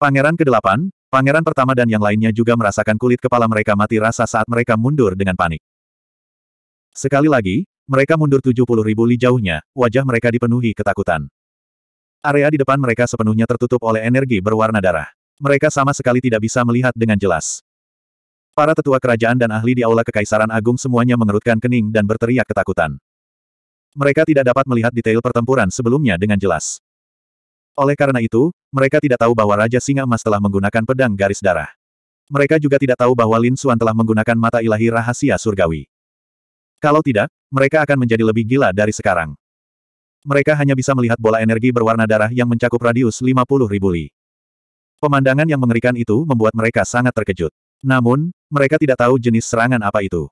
Pangeran ke-8, pangeran pertama dan yang lainnya juga merasakan kulit kepala mereka mati rasa saat mereka mundur dengan panik. Sekali lagi, mereka mundur 70 ribu li jauhnya, wajah mereka dipenuhi ketakutan. Area di depan mereka sepenuhnya tertutup oleh energi berwarna darah. Mereka sama sekali tidak bisa melihat dengan jelas. Para tetua kerajaan dan ahli di aula kekaisaran agung semuanya mengerutkan kening dan berteriak ketakutan. Mereka tidak dapat melihat detail pertempuran sebelumnya dengan jelas. Oleh karena itu, mereka tidak tahu bahwa Raja Singa Emas telah menggunakan pedang garis darah. Mereka juga tidak tahu bahwa Lin Xuan telah menggunakan mata ilahi rahasia surgawi. Kalau tidak, mereka akan menjadi lebih gila dari sekarang. Mereka hanya bisa melihat bola energi berwarna darah yang mencakup radius 50 ribu li. Pemandangan yang mengerikan itu membuat mereka sangat terkejut. Namun, mereka tidak tahu jenis serangan apa itu.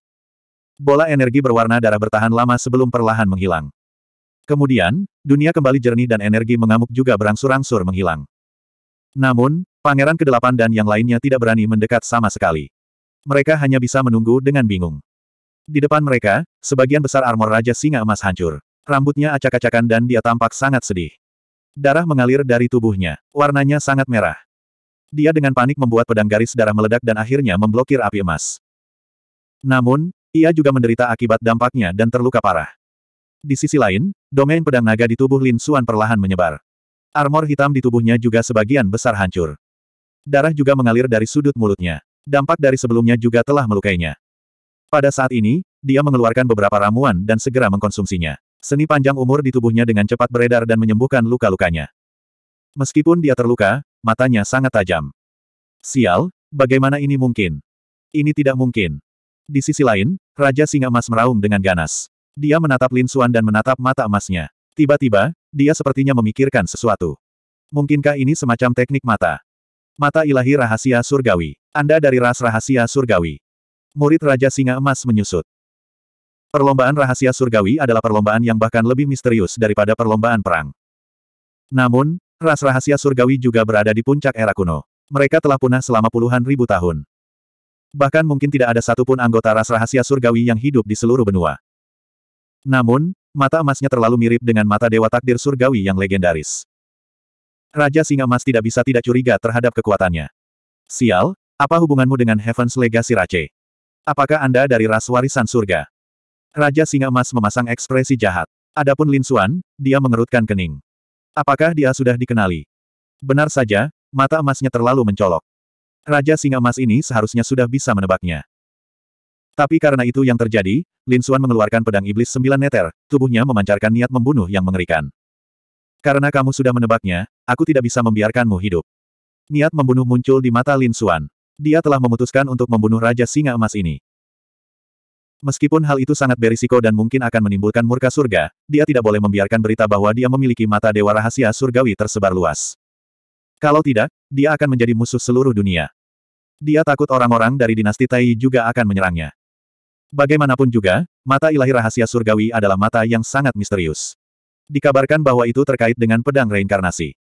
Bola energi berwarna darah bertahan lama sebelum perlahan menghilang. Kemudian, dunia kembali jernih dan energi mengamuk juga berangsur-angsur menghilang. Namun, Pangeran Kedelapan dan yang lainnya tidak berani mendekat sama sekali. Mereka hanya bisa menunggu dengan bingung. Di depan mereka, sebagian besar armor Raja Singa Emas hancur. Rambutnya acak-acakan dan dia tampak sangat sedih. Darah mengalir dari tubuhnya. Warnanya sangat merah. Dia dengan panik membuat pedang garis darah meledak dan akhirnya memblokir api emas. Namun, ia juga menderita akibat dampaknya dan terluka parah. Di sisi lain, domain pedang naga di tubuh Lin Suan perlahan menyebar. Armor hitam di tubuhnya juga sebagian besar hancur. Darah juga mengalir dari sudut mulutnya. Dampak dari sebelumnya juga telah melukainya. Pada saat ini, dia mengeluarkan beberapa ramuan dan segera mengkonsumsinya. Seni panjang umur di tubuhnya dengan cepat beredar dan menyembuhkan luka-lukanya. Meskipun dia terluka, matanya sangat tajam. Sial, bagaimana ini mungkin? Ini tidak mungkin. Di sisi lain, Raja Singa Emas meraung dengan ganas. Dia menatap Lin Suan dan menatap mata emasnya. Tiba-tiba, dia sepertinya memikirkan sesuatu. Mungkinkah ini semacam teknik mata? Mata ilahi rahasia surgawi. Anda dari ras rahasia surgawi. Murid Raja Singa Emas menyusut. Perlombaan rahasia surgawi adalah perlombaan yang bahkan lebih misterius daripada perlombaan perang. Namun, ras rahasia surgawi juga berada di puncak era kuno. Mereka telah punah selama puluhan ribu tahun. Bahkan mungkin tidak ada satupun anggota ras rahasia surgawi yang hidup di seluruh benua. Namun, mata emasnya terlalu mirip dengan mata Dewa Takdir Surgawi yang legendaris. Raja Singa Emas tidak bisa tidak curiga terhadap kekuatannya. Sial, apa hubunganmu dengan Heaven's Legacy Rache? Apakah Anda dari ras warisan surga? Raja Singa Emas memasang ekspresi jahat. Adapun Lin Xuan, dia mengerutkan kening. Apakah dia sudah dikenali? Benar saja, mata emasnya terlalu mencolok. Raja Singa Emas ini seharusnya sudah bisa menebaknya. Tapi karena itu yang terjadi, Lin Suan mengeluarkan pedang iblis sembilan neter, tubuhnya memancarkan niat membunuh yang mengerikan. Karena kamu sudah menebaknya, aku tidak bisa membiarkanmu hidup. Niat membunuh muncul di mata Lin Suan. Dia telah memutuskan untuk membunuh Raja Singa Emas ini. Meskipun hal itu sangat berisiko dan mungkin akan menimbulkan murka surga, dia tidak boleh membiarkan berita bahwa dia memiliki mata dewa rahasia surgawi tersebar luas. Kalau tidak, dia akan menjadi musuh seluruh dunia. Dia takut orang-orang dari dinasti Tai juga akan menyerangnya. Bagaimanapun juga, mata ilahi rahasia surgawi adalah mata yang sangat misterius. Dikabarkan bahwa itu terkait dengan pedang reinkarnasi.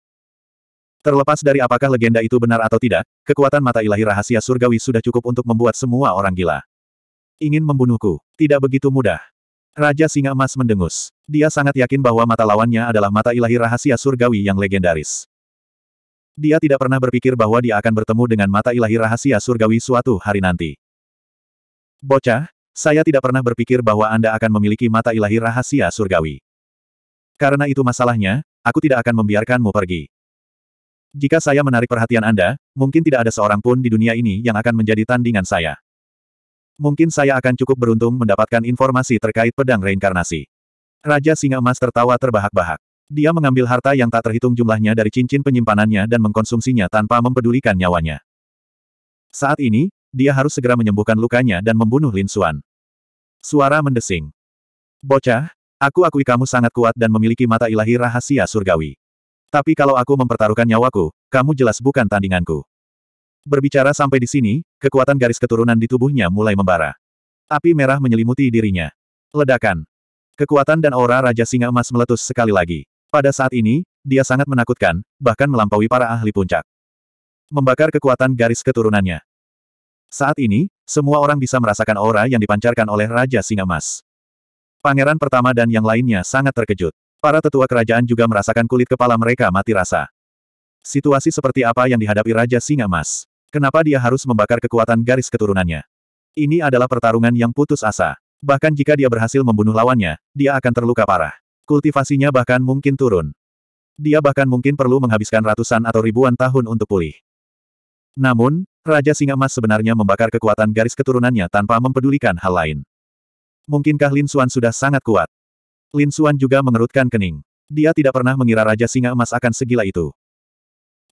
Terlepas dari apakah legenda itu benar atau tidak, kekuatan mata ilahi rahasia surgawi sudah cukup untuk membuat semua orang gila. Ingin membunuhku, tidak begitu mudah. Raja Singa Emas mendengus. Dia sangat yakin bahwa mata lawannya adalah mata ilahi rahasia surgawi yang legendaris. Dia tidak pernah berpikir bahwa dia akan bertemu dengan mata ilahi rahasia surgawi suatu hari nanti. Bocah, saya tidak pernah berpikir bahwa Anda akan memiliki mata ilahi rahasia surgawi. Karena itu masalahnya, aku tidak akan membiarkanmu pergi. Jika saya menarik perhatian Anda, mungkin tidak ada seorang pun di dunia ini yang akan menjadi tandingan saya. Mungkin saya akan cukup beruntung mendapatkan informasi terkait pedang reinkarnasi. Raja Singa Emas tertawa terbahak-bahak. Dia mengambil harta yang tak terhitung jumlahnya dari cincin penyimpanannya dan mengkonsumsinya tanpa mempedulikan nyawanya. Saat ini, dia harus segera menyembuhkan lukanya dan membunuh Lin Suan. Suara mendesing. Bocah, aku akui kamu sangat kuat dan memiliki mata ilahi rahasia surgawi. Tapi kalau aku mempertaruhkan nyawaku, kamu jelas bukan tandinganku. Berbicara sampai di sini, kekuatan garis keturunan di tubuhnya mulai membara. Api merah menyelimuti dirinya. Ledakan. Kekuatan dan aura Raja Singa Emas meletus sekali lagi. Pada saat ini, dia sangat menakutkan, bahkan melampaui para ahli puncak. Membakar kekuatan garis keturunannya. Saat ini, semua orang bisa merasakan aura yang dipancarkan oleh Raja Singa Mas. Pangeran pertama dan yang lainnya sangat terkejut. Para tetua kerajaan juga merasakan kulit kepala mereka mati rasa. Situasi seperti apa yang dihadapi Raja Singa Mas? Kenapa dia harus membakar kekuatan garis keturunannya? Ini adalah pertarungan yang putus asa. Bahkan jika dia berhasil membunuh lawannya, dia akan terluka parah. Kultivasinya bahkan mungkin turun. Dia bahkan mungkin perlu menghabiskan ratusan atau ribuan tahun untuk pulih. Namun, Raja Singa Emas sebenarnya membakar kekuatan garis keturunannya tanpa mempedulikan hal lain. Mungkinkah Lin Xuan sudah sangat kuat? Lin Xuan juga mengerutkan kening. Dia tidak pernah mengira Raja Singa Emas akan segila itu.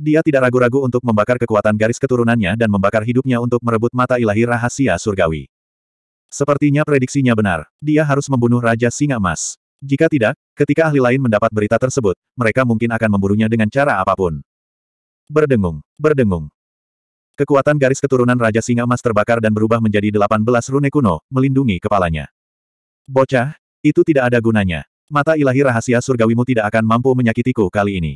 Dia tidak ragu-ragu untuk membakar kekuatan garis keturunannya dan membakar hidupnya untuk merebut mata ilahi rahasia surgawi. Sepertinya prediksinya benar, dia harus membunuh Raja Singa Emas. Jika tidak, ketika ahli lain mendapat berita tersebut, mereka mungkin akan memburunya dengan cara apapun. Berdengung, berdengung, Kekuatan garis keturunan Raja Singa Emas terbakar dan berubah menjadi 18 rune kuno, melindungi kepalanya. Bocah, itu tidak ada gunanya. Mata ilahi rahasia surgawimu tidak akan mampu menyakitiku kali ini.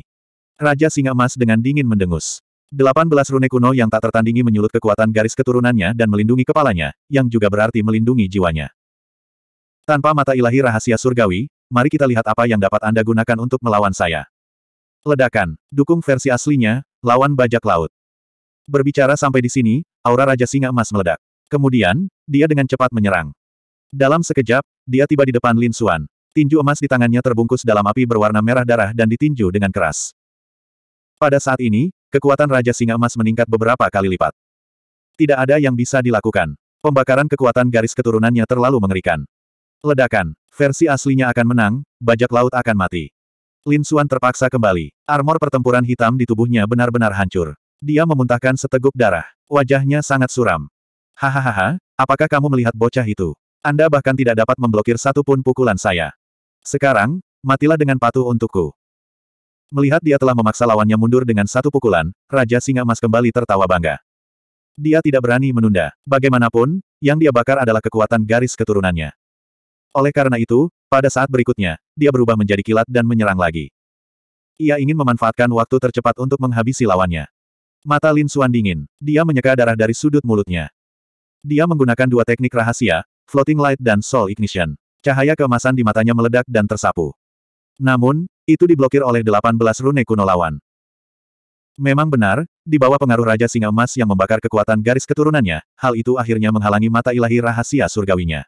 Raja Singa Emas dengan dingin mendengus. 18 rune kuno yang tak tertandingi menyulut kekuatan garis keturunannya dan melindungi kepalanya, yang juga berarti melindungi jiwanya. Tanpa mata ilahi rahasia surgawi, mari kita lihat apa yang dapat Anda gunakan untuk melawan saya. Ledakan, dukung versi aslinya, lawan bajak laut. Berbicara sampai di sini, aura Raja Singa Emas meledak. Kemudian, dia dengan cepat menyerang. Dalam sekejap, dia tiba di depan Lin Xuan. Tinju emas di tangannya terbungkus dalam api berwarna merah darah dan ditinju dengan keras. Pada saat ini, kekuatan Raja Singa Emas meningkat beberapa kali lipat. Tidak ada yang bisa dilakukan. Pembakaran kekuatan garis keturunannya terlalu mengerikan. Ledakan, versi aslinya akan menang, bajak laut akan mati. Lin Xuan terpaksa kembali. Armor pertempuran hitam di tubuhnya benar-benar hancur. Dia memuntahkan seteguk darah. Wajahnya sangat suram. Hahaha, apakah kamu melihat bocah itu? Anda bahkan tidak dapat memblokir satu pun pukulan saya. Sekarang, matilah dengan patuh untukku. Melihat dia telah memaksa lawannya mundur dengan satu pukulan, Raja Singa Emas kembali tertawa bangga. Dia tidak berani menunda. Bagaimanapun, yang dia bakar adalah kekuatan garis keturunannya. Oleh karena itu, pada saat berikutnya, dia berubah menjadi kilat dan menyerang lagi. Ia ingin memanfaatkan waktu tercepat untuk menghabisi lawannya. Mata Lin Xuan dingin. Dia menyeka darah dari sudut mulutnya. Dia menggunakan dua teknik rahasia, floating light dan soul ignition. Cahaya keemasan di matanya meledak dan tersapu. Namun, itu diblokir oleh 18 rune kuno lawan. Memang benar, di bawah pengaruh Raja Singa Emas yang membakar kekuatan garis keturunannya, hal itu akhirnya menghalangi mata ilahi rahasia surgawinya.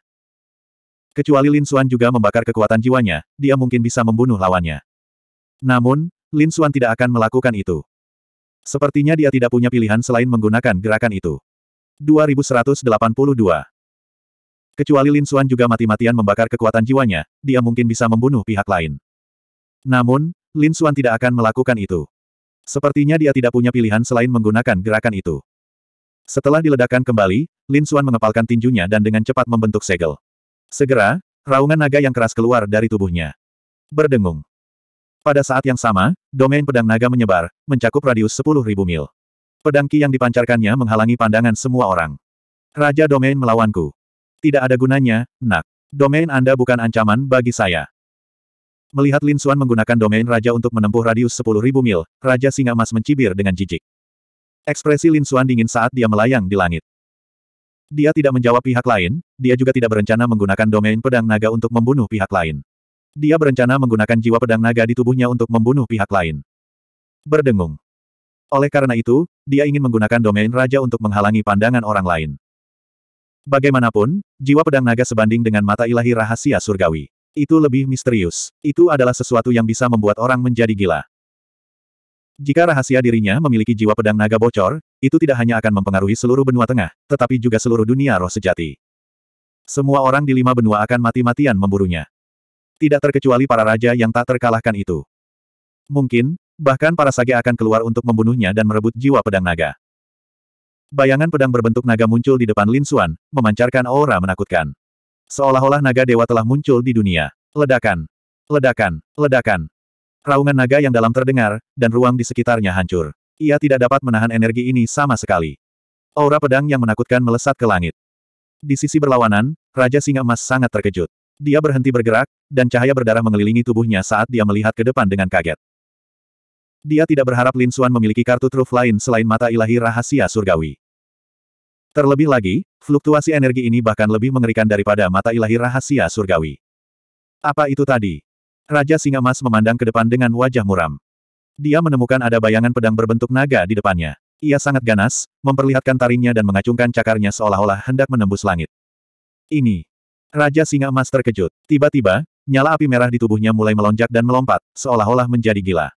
Kecuali Lin Xuan juga membakar kekuatan jiwanya, dia mungkin bisa membunuh lawannya. Namun, Lin Xuan tidak akan melakukan itu. Sepertinya dia tidak punya pilihan selain menggunakan gerakan itu. 2182 Kecuali Lin Xuan juga mati-matian membakar kekuatan jiwanya, dia mungkin bisa membunuh pihak lain. Namun, Lin Xuan tidak akan melakukan itu. Sepertinya dia tidak punya pilihan selain menggunakan gerakan itu. Setelah diledakkan kembali, Lin Xuan mengepalkan tinjunya dan dengan cepat membentuk segel. Segera, raungan naga yang keras keluar dari tubuhnya. Berdengung. Pada saat yang sama, domain pedang naga menyebar, mencakup radius ribu mil. Pedang ki yang dipancarkannya menghalangi pandangan semua orang. Raja domain melawanku. Tidak ada gunanya, nak. Domain Anda bukan ancaman bagi saya. Melihat Lin Suan menggunakan domain raja untuk menempuh radius ribu mil, Raja Singa Emas mencibir dengan jijik. Ekspresi Lin Suan dingin saat dia melayang di langit. Dia tidak menjawab pihak lain, dia juga tidak berencana menggunakan domain pedang naga untuk membunuh pihak lain. Dia berencana menggunakan jiwa pedang naga di tubuhnya untuk membunuh pihak lain. Berdengung. Oleh karena itu, dia ingin menggunakan domain raja untuk menghalangi pandangan orang lain. Bagaimanapun, jiwa pedang naga sebanding dengan mata ilahi rahasia surgawi. Itu lebih misterius. Itu adalah sesuatu yang bisa membuat orang menjadi gila. Jika rahasia dirinya memiliki jiwa pedang naga bocor, itu tidak hanya akan mempengaruhi seluruh benua tengah, tetapi juga seluruh dunia roh sejati. Semua orang di lima benua akan mati-matian memburunya tidak terkecuali para raja yang tak terkalahkan itu. Mungkin, bahkan para sage akan keluar untuk membunuhnya dan merebut jiwa pedang naga. Bayangan pedang berbentuk naga muncul di depan Lin Xuan, memancarkan aura menakutkan. Seolah-olah naga dewa telah muncul di dunia. Ledakan! Ledakan! Ledakan! Raungan naga yang dalam terdengar, dan ruang di sekitarnya hancur. Ia tidak dapat menahan energi ini sama sekali. Aura pedang yang menakutkan melesat ke langit. Di sisi berlawanan, Raja Singa Emas sangat terkejut. Dia berhenti bergerak, dan cahaya berdarah mengelilingi tubuhnya saat dia melihat ke depan dengan kaget. Dia tidak berharap Lin Xuan memiliki kartu truf lain selain mata ilahi rahasia surgawi. Terlebih lagi, fluktuasi energi ini bahkan lebih mengerikan daripada mata ilahi rahasia surgawi. Apa itu tadi? Raja Singa Mas memandang ke depan dengan wajah muram. Dia menemukan ada bayangan pedang berbentuk naga di depannya. Ia sangat ganas, memperlihatkan taringnya dan mengacungkan cakarnya seolah-olah hendak menembus langit. Ini. Raja Singa Emas terkejut. Tiba-tiba, Nyala api merah di tubuhnya mulai melonjak dan melompat, seolah-olah menjadi gila.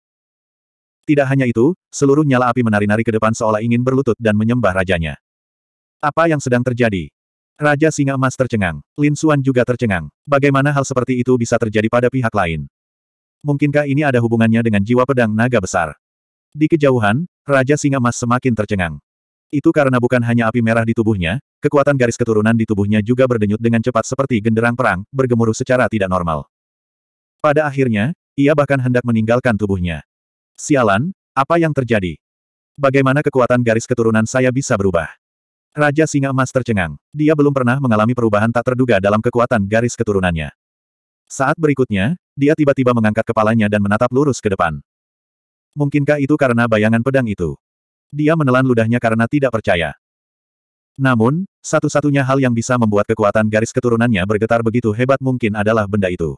Tidak hanya itu, seluruh nyala api menari-nari ke depan seolah ingin berlutut dan menyembah rajanya. Apa yang sedang terjadi? Raja Singa Emas tercengang. Lin Suan juga tercengang. Bagaimana hal seperti itu bisa terjadi pada pihak lain? Mungkinkah ini ada hubungannya dengan jiwa pedang naga besar? Di kejauhan, Raja Singa Emas semakin tercengang. Itu karena bukan hanya api merah di tubuhnya, Kekuatan garis keturunan di tubuhnya juga berdenyut dengan cepat seperti genderang perang, bergemuruh secara tidak normal. Pada akhirnya, ia bahkan hendak meninggalkan tubuhnya. Sialan, apa yang terjadi? Bagaimana kekuatan garis keturunan saya bisa berubah? Raja Singa Emas tercengang. Dia belum pernah mengalami perubahan tak terduga dalam kekuatan garis keturunannya. Saat berikutnya, dia tiba-tiba mengangkat kepalanya dan menatap lurus ke depan. Mungkinkah itu karena bayangan pedang itu? Dia menelan ludahnya karena tidak percaya. Namun, satu-satunya hal yang bisa membuat kekuatan garis keturunannya bergetar begitu hebat mungkin adalah benda itu.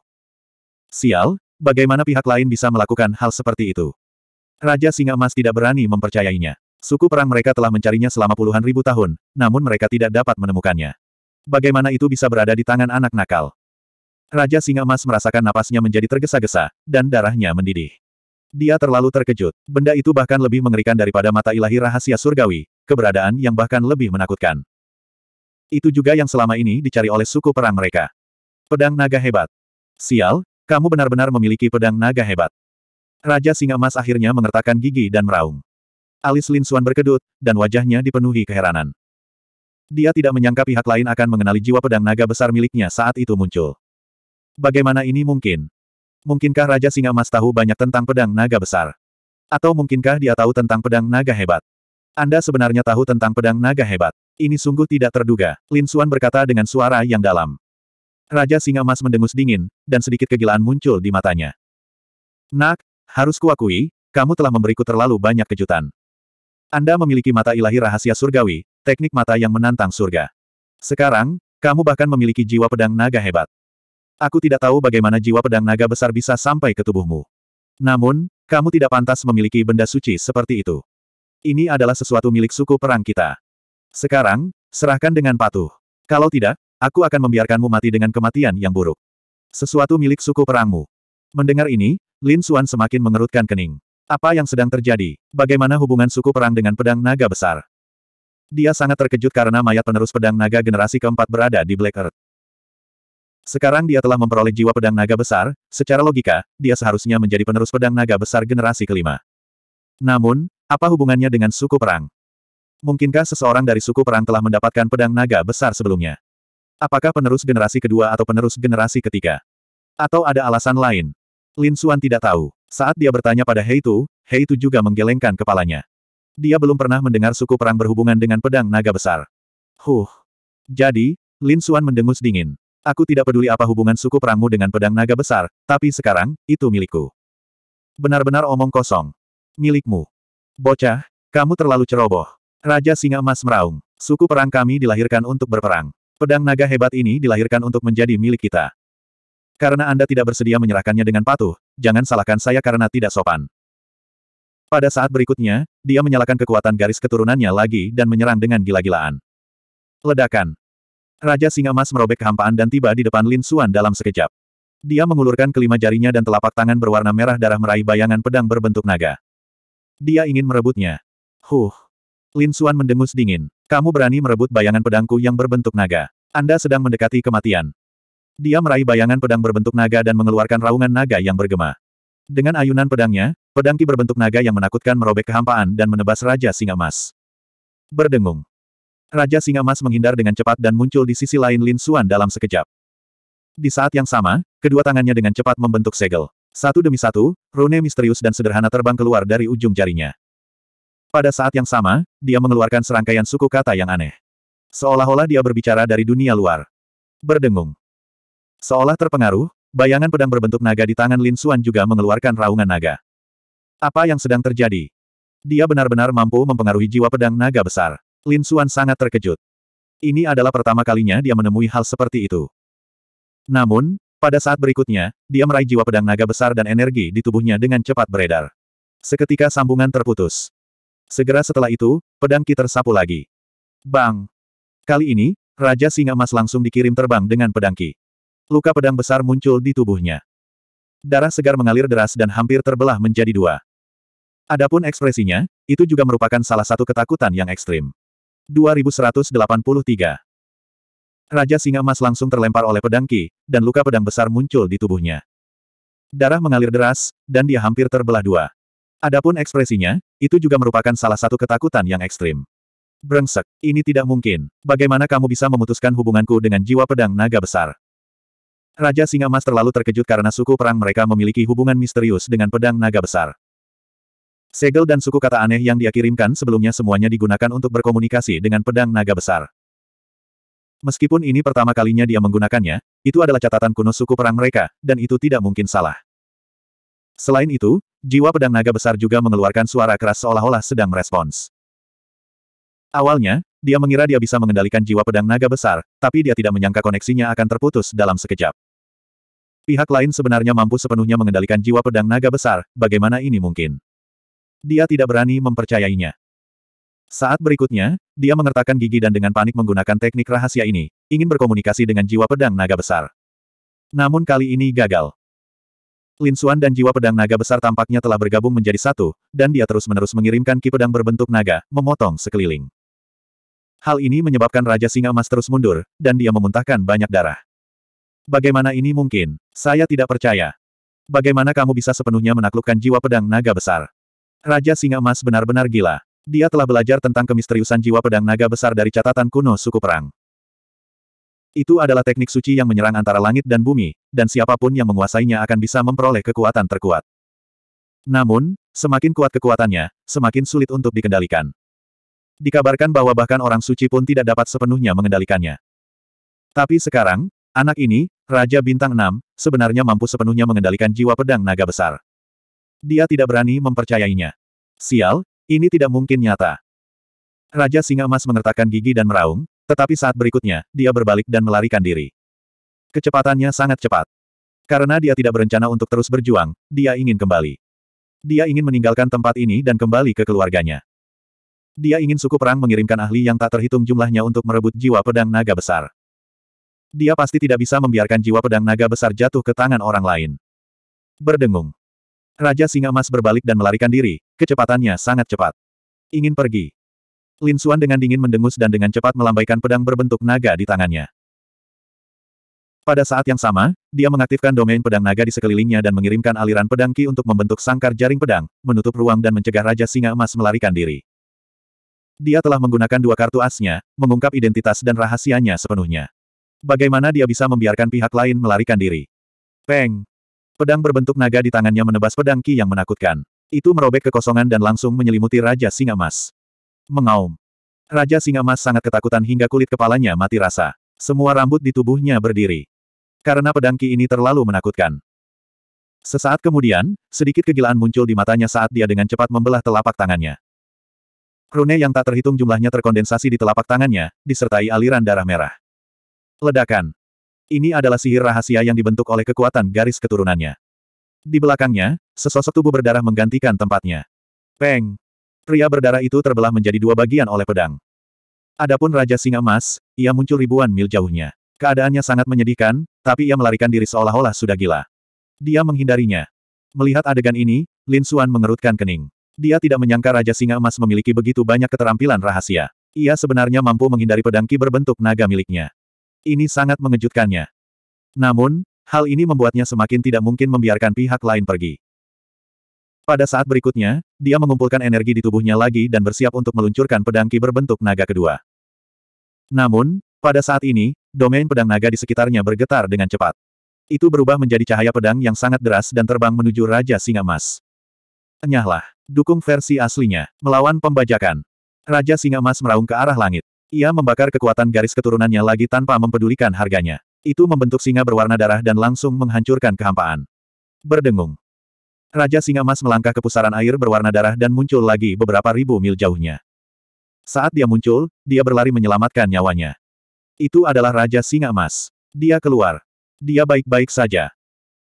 Sial, bagaimana pihak lain bisa melakukan hal seperti itu? Raja Singa Emas tidak berani mempercayainya. Suku perang mereka telah mencarinya selama puluhan ribu tahun, namun mereka tidak dapat menemukannya. Bagaimana itu bisa berada di tangan anak nakal? Raja Singa Emas merasakan napasnya menjadi tergesa-gesa, dan darahnya mendidih. Dia terlalu terkejut. Benda itu bahkan lebih mengerikan daripada mata ilahi rahasia surgawi, keberadaan yang bahkan lebih menakutkan. Itu juga yang selama ini dicari oleh suku perang mereka. Pedang naga hebat. Sial, kamu benar-benar memiliki pedang naga hebat. Raja Singa Emas akhirnya mengertakkan gigi dan meraung. Alis Lin Suan berkedut, dan wajahnya dipenuhi keheranan. Dia tidak menyangka pihak lain akan mengenali jiwa pedang naga besar miliknya saat itu muncul. Bagaimana ini mungkin? Mungkinkah Raja Singa Emas tahu banyak tentang pedang naga besar? Atau mungkinkah dia tahu tentang pedang naga hebat? Anda sebenarnya tahu tentang pedang naga hebat. Ini sungguh tidak terduga, Lin Xuan berkata dengan suara yang dalam. Raja Singa Emas mendengus dingin, dan sedikit kegilaan muncul di matanya. Nak, harus kuakui, kamu telah memberiku terlalu banyak kejutan. Anda memiliki mata ilahi rahasia surgawi, teknik mata yang menantang surga. Sekarang, kamu bahkan memiliki jiwa pedang naga hebat. Aku tidak tahu bagaimana jiwa pedang naga besar bisa sampai ke tubuhmu. Namun, kamu tidak pantas memiliki benda suci seperti itu. Ini adalah sesuatu milik suku perang kita. Sekarang, serahkan dengan patuh. Kalau tidak, aku akan membiarkanmu mati dengan kematian yang buruk. Sesuatu milik suku perangmu. Mendengar ini, Lin Xuan semakin mengerutkan kening. Apa yang sedang terjadi? Bagaimana hubungan suku perang dengan pedang naga besar? Dia sangat terkejut karena mayat penerus pedang naga generasi keempat berada di Black Earth. Sekarang dia telah memperoleh jiwa pedang naga besar, secara logika, dia seharusnya menjadi penerus pedang naga besar generasi kelima. Namun, apa hubungannya dengan suku perang? Mungkinkah seseorang dari suku perang telah mendapatkan pedang naga besar sebelumnya? Apakah penerus generasi kedua atau penerus generasi ketiga? Atau ada alasan lain? Lin Xuan tidak tahu. Saat dia bertanya pada Hei Tu, Hei Tu juga menggelengkan kepalanya. Dia belum pernah mendengar suku perang berhubungan dengan pedang naga besar. Huh. Jadi, Lin Xuan mendengus dingin. Aku tidak peduli apa hubungan suku perangmu dengan pedang naga besar, tapi sekarang, itu milikku. Benar-benar omong kosong. Milikmu. Bocah, kamu terlalu ceroboh. Raja Singa Emas meraung. Suku perang kami dilahirkan untuk berperang. Pedang naga hebat ini dilahirkan untuk menjadi milik kita. Karena Anda tidak bersedia menyerahkannya dengan patuh, jangan salahkan saya karena tidak sopan. Pada saat berikutnya, dia menyalakan kekuatan garis keturunannya lagi dan menyerang dengan gila-gilaan. Ledakan. Raja Singa Emas merobek kehampaan dan tiba di depan Lin Suan dalam sekejap. Dia mengulurkan kelima jarinya dan telapak tangan berwarna merah darah meraih bayangan pedang berbentuk naga. Dia ingin merebutnya. Huh. Lin Xuan mendengus dingin. Kamu berani merebut bayangan pedangku yang berbentuk naga. Anda sedang mendekati kematian. Dia meraih bayangan pedang berbentuk naga dan mengeluarkan raungan naga yang bergema. Dengan ayunan pedangnya, pedangki berbentuk naga yang menakutkan merobek kehampaan dan menebas Raja Singa Mas. Berdengung. Raja Singa Mas menghindar dengan cepat dan muncul di sisi lain Lin Xuan dalam sekejap. Di saat yang sama, kedua tangannya dengan cepat membentuk segel. Satu demi satu, rune misterius dan sederhana terbang keluar dari ujung jarinya. Pada saat yang sama, dia mengeluarkan serangkaian suku kata yang aneh. Seolah-olah dia berbicara dari dunia luar. Berdengung. Seolah terpengaruh, bayangan pedang berbentuk naga di tangan Lin Suan juga mengeluarkan raungan naga. Apa yang sedang terjadi? Dia benar-benar mampu mempengaruhi jiwa pedang naga besar. Lin Suan sangat terkejut. Ini adalah pertama kalinya dia menemui hal seperti itu. Namun, pada saat berikutnya, dia meraih jiwa pedang naga besar dan energi di tubuhnya dengan cepat beredar. Seketika sambungan terputus. Segera setelah itu, pedang Ki tersapu lagi. Bang! Kali ini, Raja Singa Emas langsung dikirim terbang dengan pedang Ki. Luka pedang besar muncul di tubuhnya. Darah segar mengalir deras dan hampir terbelah menjadi dua. Adapun ekspresinya, itu juga merupakan salah satu ketakutan yang ekstrim. 2183 Raja Singa Emas langsung terlempar oleh pedang Ki, dan luka pedang besar muncul di tubuhnya. Darah mengalir deras, dan dia hampir terbelah dua. Adapun ekspresinya, itu juga merupakan salah satu ketakutan yang ekstrim. Brengsek, ini tidak mungkin. Bagaimana kamu bisa memutuskan hubunganku dengan jiwa pedang naga besar? Raja Singa Emas terlalu terkejut karena suku perang mereka memiliki hubungan misterius dengan pedang naga besar. Segel dan suku kata aneh yang dia kirimkan sebelumnya semuanya digunakan untuk berkomunikasi dengan pedang naga besar. Meskipun ini pertama kalinya dia menggunakannya, itu adalah catatan kuno suku perang mereka, dan itu tidak mungkin salah. Selain itu, jiwa pedang naga besar juga mengeluarkan suara keras seolah-olah sedang merespons. Awalnya, dia mengira dia bisa mengendalikan jiwa pedang naga besar, tapi dia tidak menyangka koneksinya akan terputus dalam sekejap. Pihak lain sebenarnya mampu sepenuhnya mengendalikan jiwa pedang naga besar, bagaimana ini mungkin? Dia tidak berani mempercayainya. Saat berikutnya, dia mengertakkan gigi dan dengan panik menggunakan teknik rahasia ini, ingin berkomunikasi dengan jiwa pedang naga besar. Namun kali ini gagal. Lin Xuan dan jiwa pedang naga besar tampaknya telah bergabung menjadi satu, dan dia terus-menerus mengirimkan ki pedang berbentuk naga, memotong sekeliling. Hal ini menyebabkan Raja Singa Emas terus mundur, dan dia memuntahkan banyak darah. Bagaimana ini mungkin? Saya tidak percaya. Bagaimana kamu bisa sepenuhnya menaklukkan jiwa pedang naga besar? Raja Singa Emas benar-benar gila. Dia telah belajar tentang kemisteriusan jiwa pedang naga besar dari catatan kuno suku perang. Itu adalah teknik suci yang menyerang antara langit dan bumi, dan siapapun yang menguasainya akan bisa memperoleh kekuatan terkuat. Namun, semakin kuat kekuatannya, semakin sulit untuk dikendalikan. Dikabarkan bahwa bahkan orang suci pun tidak dapat sepenuhnya mengendalikannya. Tapi sekarang, anak ini, Raja Bintang 6, sebenarnya mampu sepenuhnya mengendalikan jiwa pedang naga besar. Dia tidak berani mempercayainya. Sial, ini tidak mungkin nyata. Raja Singa Emas mengertakkan gigi dan meraung, tetapi saat berikutnya, dia berbalik dan melarikan diri. Kecepatannya sangat cepat. Karena dia tidak berencana untuk terus berjuang, dia ingin kembali. Dia ingin meninggalkan tempat ini dan kembali ke keluarganya. Dia ingin suku perang mengirimkan ahli yang tak terhitung jumlahnya untuk merebut jiwa pedang naga besar. Dia pasti tidak bisa membiarkan jiwa pedang naga besar jatuh ke tangan orang lain. Berdengung. Raja Singa Emas berbalik dan melarikan diri, kecepatannya sangat cepat. Ingin pergi. Lin Xuan dengan dingin mendengus dan dengan cepat melambaikan pedang berbentuk naga di tangannya. Pada saat yang sama, dia mengaktifkan domain pedang naga di sekelilingnya dan mengirimkan aliran pedang Ki untuk membentuk sangkar jaring pedang, menutup ruang dan mencegah Raja Singa Emas melarikan diri. Dia telah menggunakan dua kartu asnya, mengungkap identitas dan rahasianya sepenuhnya. Bagaimana dia bisa membiarkan pihak lain melarikan diri? Peng! Pedang berbentuk naga di tangannya menebas pedang Ki yang menakutkan. Itu merobek kekosongan dan langsung menyelimuti Raja Singa Mas. Mengaum. Raja Singa Mas sangat ketakutan hingga kulit kepalanya mati rasa. Semua rambut di tubuhnya berdiri. Karena pedang Ki ini terlalu menakutkan. Sesaat kemudian, sedikit kegilaan muncul di matanya saat dia dengan cepat membelah telapak tangannya. Rune yang tak terhitung jumlahnya terkondensasi di telapak tangannya, disertai aliran darah merah. Ledakan. Ini adalah sihir rahasia yang dibentuk oleh kekuatan garis keturunannya. Di belakangnya, sesosok tubuh berdarah menggantikan tempatnya. Peng! Pria berdarah itu terbelah menjadi dua bagian oleh pedang. Adapun Raja Singa Emas, ia muncul ribuan mil jauhnya. Keadaannya sangat menyedihkan, tapi ia melarikan diri seolah-olah sudah gila. Dia menghindarinya. Melihat adegan ini, Lin Xuan mengerutkan kening. Dia tidak menyangka Raja Singa Emas memiliki begitu banyak keterampilan rahasia. Ia sebenarnya mampu menghindari pedang ki berbentuk naga miliknya. Ini sangat mengejutkannya. Namun, hal ini membuatnya semakin tidak mungkin membiarkan pihak lain pergi. Pada saat berikutnya, dia mengumpulkan energi di tubuhnya lagi dan bersiap untuk meluncurkan pedang ki berbentuk naga kedua. Namun, pada saat ini, domain pedang naga di sekitarnya bergetar dengan cepat. Itu berubah menjadi cahaya pedang yang sangat deras dan terbang menuju Raja Singa Emas. Enyahlah, dukung versi aslinya, melawan pembajakan. Raja Singa Emas meraung ke arah langit. Ia membakar kekuatan garis keturunannya lagi tanpa mempedulikan harganya. Itu membentuk singa berwarna darah dan langsung menghancurkan kehampaan. Berdengung. Raja Singa emas melangkah ke pusaran air berwarna darah dan muncul lagi beberapa ribu mil jauhnya. Saat dia muncul, dia berlari menyelamatkan nyawanya. Itu adalah Raja Singa emas. Dia keluar. Dia baik-baik saja.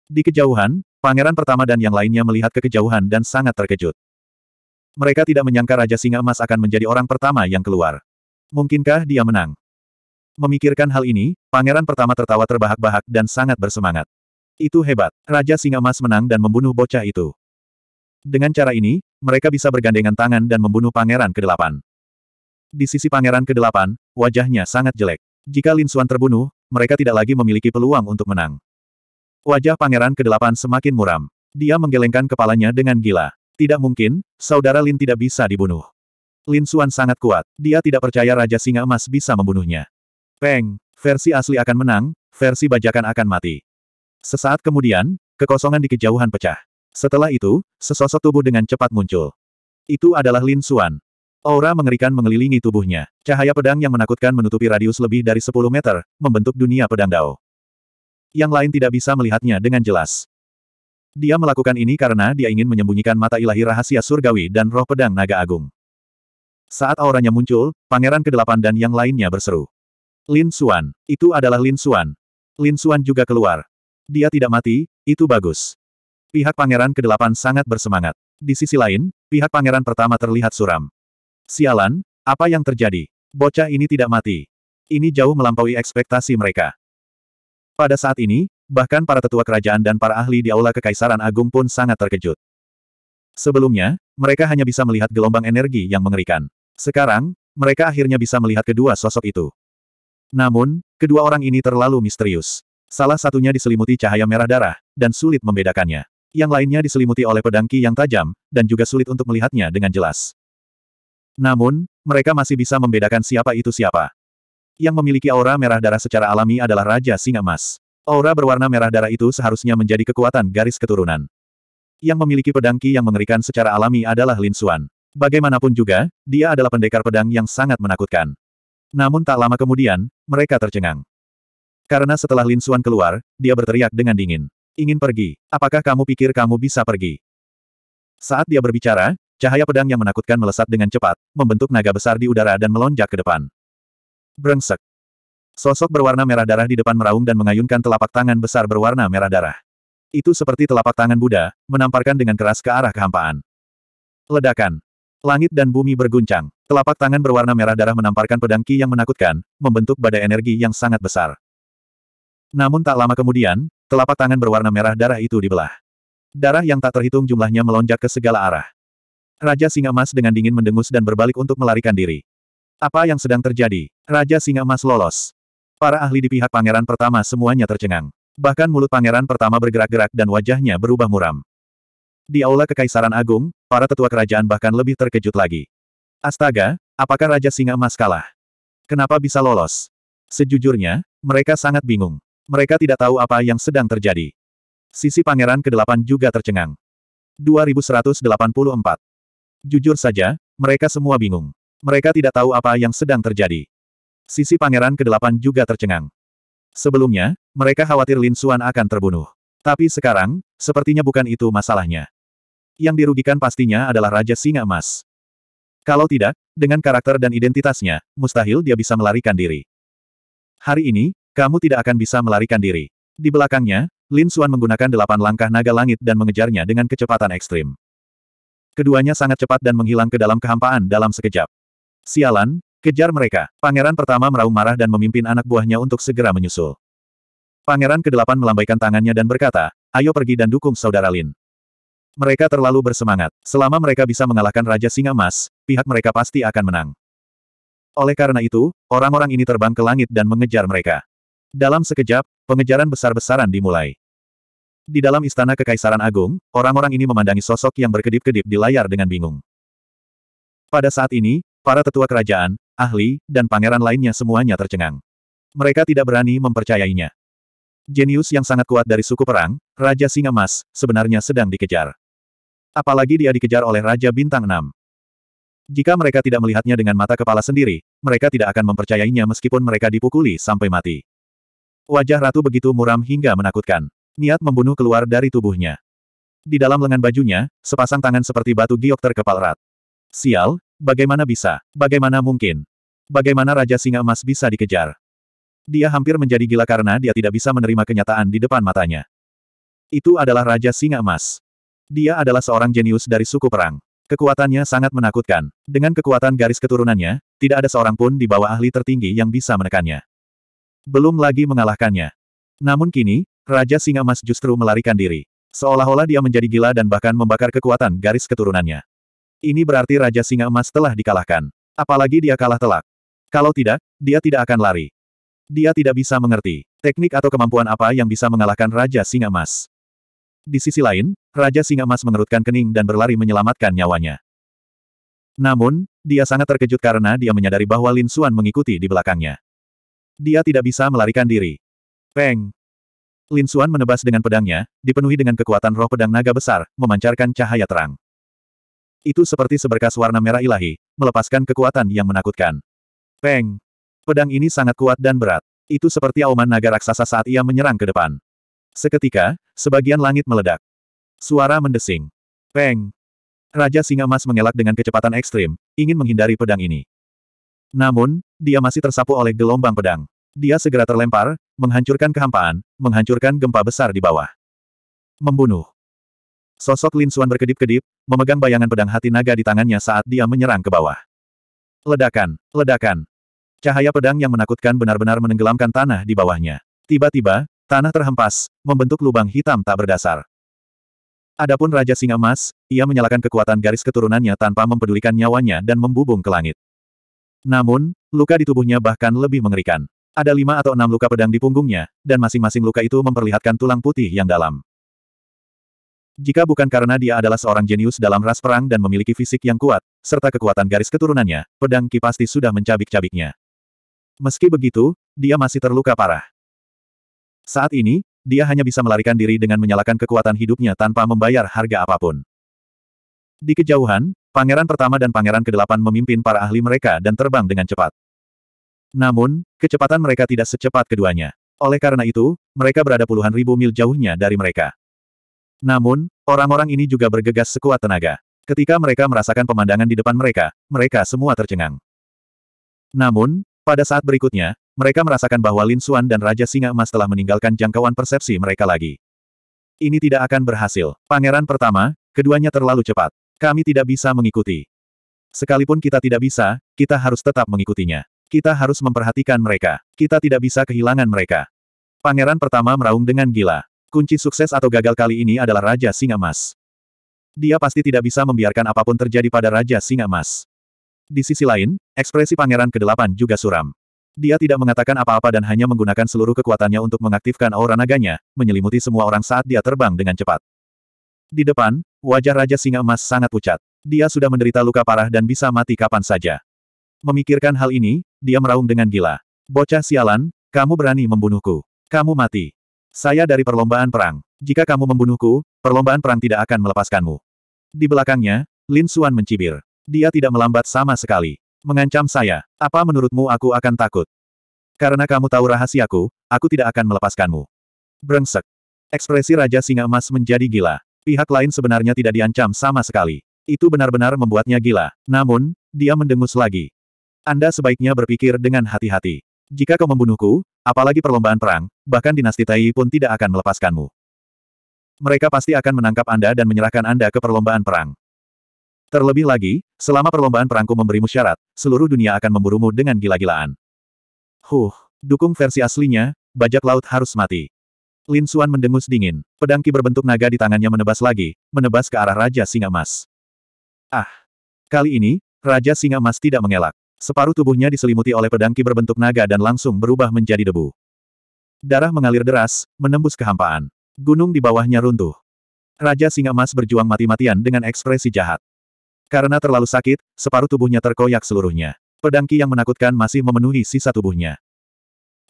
Di kejauhan, pangeran pertama dan yang lainnya melihat ke kejauhan dan sangat terkejut. Mereka tidak menyangka Raja Singa Emas akan menjadi orang pertama yang keluar. Mungkinkah dia menang? Memikirkan hal ini, pangeran pertama tertawa terbahak-bahak dan sangat bersemangat. Itu hebat. Raja Singa Emas menang dan membunuh bocah itu. Dengan cara ini, mereka bisa bergandengan tangan dan membunuh pangeran ke-8. Di sisi pangeran ke-8, wajahnya sangat jelek. Jika Lin Xuan terbunuh, mereka tidak lagi memiliki peluang untuk menang. Wajah pangeran ke-8 semakin muram. Dia menggelengkan kepalanya dengan gila. Tidak mungkin, saudara Lin tidak bisa dibunuh. Lin Xuan sangat kuat. Dia tidak percaya Raja Singa Emas bisa membunuhnya. Peng, versi asli akan menang, versi bajakan akan mati. Sesaat kemudian, kekosongan di kejauhan pecah. Setelah itu, sesosok tubuh dengan cepat muncul. Itu adalah Lin Xuan. Aura mengerikan mengelilingi tubuhnya. Cahaya pedang yang menakutkan menutupi radius lebih dari 10 meter, membentuk dunia pedang Dao. Yang lain tidak bisa melihatnya dengan jelas. Dia melakukan ini karena dia ingin menyembunyikan mata ilahi rahasia surgawi dan roh pedang naga agung. Saat auranya muncul, pangeran kedelapan dan yang lainnya berseru. Lin Xuan. Itu adalah Lin Xuan. Lin Xuan juga keluar. Dia tidak mati, itu bagus. Pihak pangeran kedelapan sangat bersemangat. Di sisi lain, pihak pangeran pertama terlihat suram. Sialan, apa yang terjadi? Bocah ini tidak mati. Ini jauh melampaui ekspektasi mereka. Pada saat ini, bahkan para tetua kerajaan dan para ahli di Aula Kekaisaran Agung pun sangat terkejut. Sebelumnya, mereka hanya bisa melihat gelombang energi yang mengerikan. Sekarang, mereka akhirnya bisa melihat kedua sosok itu. Namun, kedua orang ini terlalu misterius. Salah satunya diselimuti cahaya merah darah, dan sulit membedakannya. Yang lainnya diselimuti oleh pedangki yang tajam, dan juga sulit untuk melihatnya dengan jelas. Namun, mereka masih bisa membedakan siapa itu siapa. Yang memiliki aura merah darah secara alami adalah Raja Singa Emas. Aura berwarna merah darah itu seharusnya menjadi kekuatan garis keturunan. Yang memiliki pedangki yang mengerikan secara alami adalah Lin Suan. Bagaimanapun juga, dia adalah pendekar pedang yang sangat menakutkan. Namun tak lama kemudian, mereka tercengang. Karena setelah Lin Xuan keluar, dia berteriak dengan dingin. Ingin pergi, apakah kamu pikir kamu bisa pergi? Saat dia berbicara, cahaya pedang yang menakutkan melesat dengan cepat, membentuk naga besar di udara dan melonjak ke depan. Brengsek. Sosok berwarna merah darah di depan meraung dan mengayunkan telapak tangan besar berwarna merah darah. Itu seperti telapak tangan Buddha, menamparkan dengan keras ke arah kehampaan. Ledakan. Langit dan bumi berguncang. Telapak tangan berwarna merah darah menamparkan pedang Ki yang menakutkan, membentuk badai energi yang sangat besar. Namun tak lama kemudian, telapak tangan berwarna merah darah itu dibelah. Darah yang tak terhitung jumlahnya melonjak ke segala arah. Raja Singa Emas dengan dingin mendengus dan berbalik untuk melarikan diri. Apa yang sedang terjadi? Raja Singa Emas lolos. Para ahli di pihak pangeran pertama semuanya tercengang. Bahkan mulut pangeran pertama bergerak-gerak dan wajahnya berubah muram. Di aula Kekaisaran Agung, Para tetua kerajaan bahkan lebih terkejut lagi. Astaga, apakah Raja Singa Emas kalah? Kenapa bisa lolos? Sejujurnya, mereka sangat bingung. Mereka tidak tahu apa yang sedang terjadi. Sisi Pangeran ke-8 juga tercengang. 2184. Jujur saja, mereka semua bingung. Mereka tidak tahu apa yang sedang terjadi. Sisi Pangeran ke-8 juga tercengang. Sebelumnya, mereka khawatir Lin Xuan akan terbunuh. Tapi sekarang, sepertinya bukan itu masalahnya. Yang dirugikan pastinya adalah Raja Singa Emas. Kalau tidak, dengan karakter dan identitasnya, mustahil dia bisa melarikan diri. Hari ini, kamu tidak akan bisa melarikan diri. Di belakangnya, Lin Xuan menggunakan delapan langkah naga langit dan mengejarnya dengan kecepatan ekstrim. Keduanya sangat cepat dan menghilang ke dalam kehampaan dalam sekejap. Sialan, kejar mereka. Pangeran pertama meraung marah dan memimpin anak buahnya untuk segera menyusul. Pangeran kedelapan melambaikan tangannya dan berkata, ayo pergi dan dukung saudara Lin. Mereka terlalu bersemangat. Selama mereka bisa mengalahkan Raja Singa Mas, pihak mereka pasti akan menang. Oleh karena itu, orang-orang ini terbang ke langit dan mengejar mereka. Dalam sekejap, pengejaran besar-besaran dimulai. Di dalam istana Kekaisaran Agung, orang-orang ini memandangi sosok yang berkedip-kedip di layar dengan bingung. Pada saat ini, para tetua kerajaan, ahli, dan pangeran lainnya semuanya tercengang. Mereka tidak berani mempercayainya. Jenius yang sangat kuat dari suku perang, Raja Singa Mas, sebenarnya sedang dikejar. Apalagi dia dikejar oleh Raja Bintang 6. Jika mereka tidak melihatnya dengan mata kepala sendiri, mereka tidak akan mempercayainya meskipun mereka dipukuli sampai mati. Wajah ratu begitu muram hingga menakutkan. Niat membunuh keluar dari tubuhnya. Di dalam lengan bajunya, sepasang tangan seperti batu giok terkepal rat. Sial, bagaimana bisa? Bagaimana mungkin? Bagaimana Raja Singa Emas bisa dikejar? Dia hampir menjadi gila karena dia tidak bisa menerima kenyataan di depan matanya. Itu adalah Raja Singa Emas. Dia adalah seorang jenius dari suku perang. Kekuatannya sangat menakutkan. Dengan kekuatan garis keturunannya, tidak ada seorang pun di bawah ahli tertinggi yang bisa menekannya. Belum lagi mengalahkannya. Namun kini, Raja Singa Mas justru melarikan diri. Seolah-olah dia menjadi gila dan bahkan membakar kekuatan garis keturunannya. Ini berarti Raja Singa Emas telah dikalahkan. Apalagi dia kalah telak. Kalau tidak, dia tidak akan lari. Dia tidak bisa mengerti teknik atau kemampuan apa yang bisa mengalahkan Raja Singa Emas. Di sisi lain, Raja Singa Emas mengerutkan kening dan berlari menyelamatkan nyawanya. Namun, dia sangat terkejut karena dia menyadari bahwa Lin Xuan mengikuti di belakangnya. Dia tidak bisa melarikan diri. Peng! Lin Xuan menebas dengan pedangnya, dipenuhi dengan kekuatan roh pedang naga besar, memancarkan cahaya terang. Itu seperti seberkas warna merah ilahi, melepaskan kekuatan yang menakutkan. Peng! Pedang ini sangat kuat dan berat. Itu seperti auman naga raksasa saat ia menyerang ke depan. Seketika, Sebagian langit meledak. Suara mendesing. Peng. Raja Singa Mas mengelak dengan kecepatan ekstrim, ingin menghindari pedang ini. Namun, dia masih tersapu oleh gelombang pedang. Dia segera terlempar, menghancurkan kehampaan, menghancurkan gempa besar di bawah. Membunuh. Sosok Lin Suan berkedip-kedip, memegang bayangan pedang hati naga di tangannya saat dia menyerang ke bawah. Ledakan, ledakan. Cahaya pedang yang menakutkan benar-benar menenggelamkan tanah di bawahnya. Tiba-tiba, Tanah terhempas, membentuk lubang hitam tak berdasar. Adapun Raja Singa Emas, ia menyalakan kekuatan garis keturunannya tanpa mempedulikan nyawanya dan membubung ke langit. Namun, luka di tubuhnya bahkan lebih mengerikan. Ada lima atau enam luka pedang di punggungnya, dan masing-masing luka itu memperlihatkan tulang putih yang dalam. Jika bukan karena dia adalah seorang jenius dalam ras perang dan memiliki fisik yang kuat, serta kekuatan garis keturunannya, pedang Ki pasti sudah mencabik-cabiknya. Meski begitu, dia masih terluka parah. Saat ini, dia hanya bisa melarikan diri dengan menyalakan kekuatan hidupnya tanpa membayar harga apapun. Di kejauhan, Pangeran Pertama dan Pangeran Kedelapan memimpin para ahli mereka dan terbang dengan cepat. Namun, kecepatan mereka tidak secepat keduanya. Oleh karena itu, mereka berada puluhan ribu mil jauhnya dari mereka. Namun, orang-orang ini juga bergegas sekuat tenaga. Ketika mereka merasakan pemandangan di depan mereka, mereka semua tercengang. Namun, pada saat berikutnya, mereka merasakan bahwa Lin Xuan dan Raja Singa Emas telah meninggalkan jangkauan persepsi mereka lagi. Ini tidak akan berhasil. Pangeran pertama, keduanya terlalu cepat. Kami tidak bisa mengikuti. Sekalipun kita tidak bisa, kita harus tetap mengikutinya. Kita harus memperhatikan mereka. Kita tidak bisa kehilangan mereka. Pangeran pertama meraung dengan gila. Kunci sukses atau gagal kali ini adalah Raja Singa Emas. Dia pasti tidak bisa membiarkan apapun terjadi pada Raja Singa Emas. Di sisi lain, ekspresi Pangeran ke-8 juga suram. Dia tidak mengatakan apa-apa dan hanya menggunakan seluruh kekuatannya untuk mengaktifkan aura naganya, menyelimuti semua orang saat dia terbang dengan cepat. Di depan, wajah Raja Singa Emas sangat pucat. Dia sudah menderita luka parah dan bisa mati kapan saja. Memikirkan hal ini, dia meraung dengan gila. Bocah sialan, kamu berani membunuhku. Kamu mati. Saya dari perlombaan perang. Jika kamu membunuhku, perlombaan perang tidak akan melepaskanmu. Di belakangnya, Lin Suan mencibir. Dia tidak melambat sama sekali. Mengancam saya. Apa menurutmu aku akan takut? Karena kamu tahu rahasiaku, aku tidak akan melepaskanmu. Brengsek. Ekspresi Raja Singa Emas menjadi gila. Pihak lain sebenarnya tidak diancam sama sekali. Itu benar-benar membuatnya gila. Namun, dia mendengus lagi. Anda sebaiknya berpikir dengan hati-hati. Jika kau membunuhku, apalagi perlombaan perang, bahkan dinasti Tai pun tidak akan melepaskanmu. Mereka pasti akan menangkap Anda dan menyerahkan Anda ke perlombaan perang. Terlebih lagi, selama perlombaan perangku memberimu syarat, seluruh dunia akan memburumu dengan gila-gilaan. Huh, dukung versi aslinya, bajak laut harus mati. Lin Suan mendengus dingin. Pedang ki berbentuk naga di tangannya menebas lagi, menebas ke arah Raja Singa Emas. Ah! Kali ini, Raja Singa Emas tidak mengelak. Separuh tubuhnya diselimuti oleh pedang ki berbentuk naga dan langsung berubah menjadi debu. Darah mengalir deras, menembus kehampaan. Gunung di bawahnya runtuh. Raja Singa Emas berjuang mati-matian dengan ekspresi jahat. Karena terlalu sakit, separuh tubuhnya terkoyak seluruhnya. Pedangki yang menakutkan masih memenuhi sisa tubuhnya.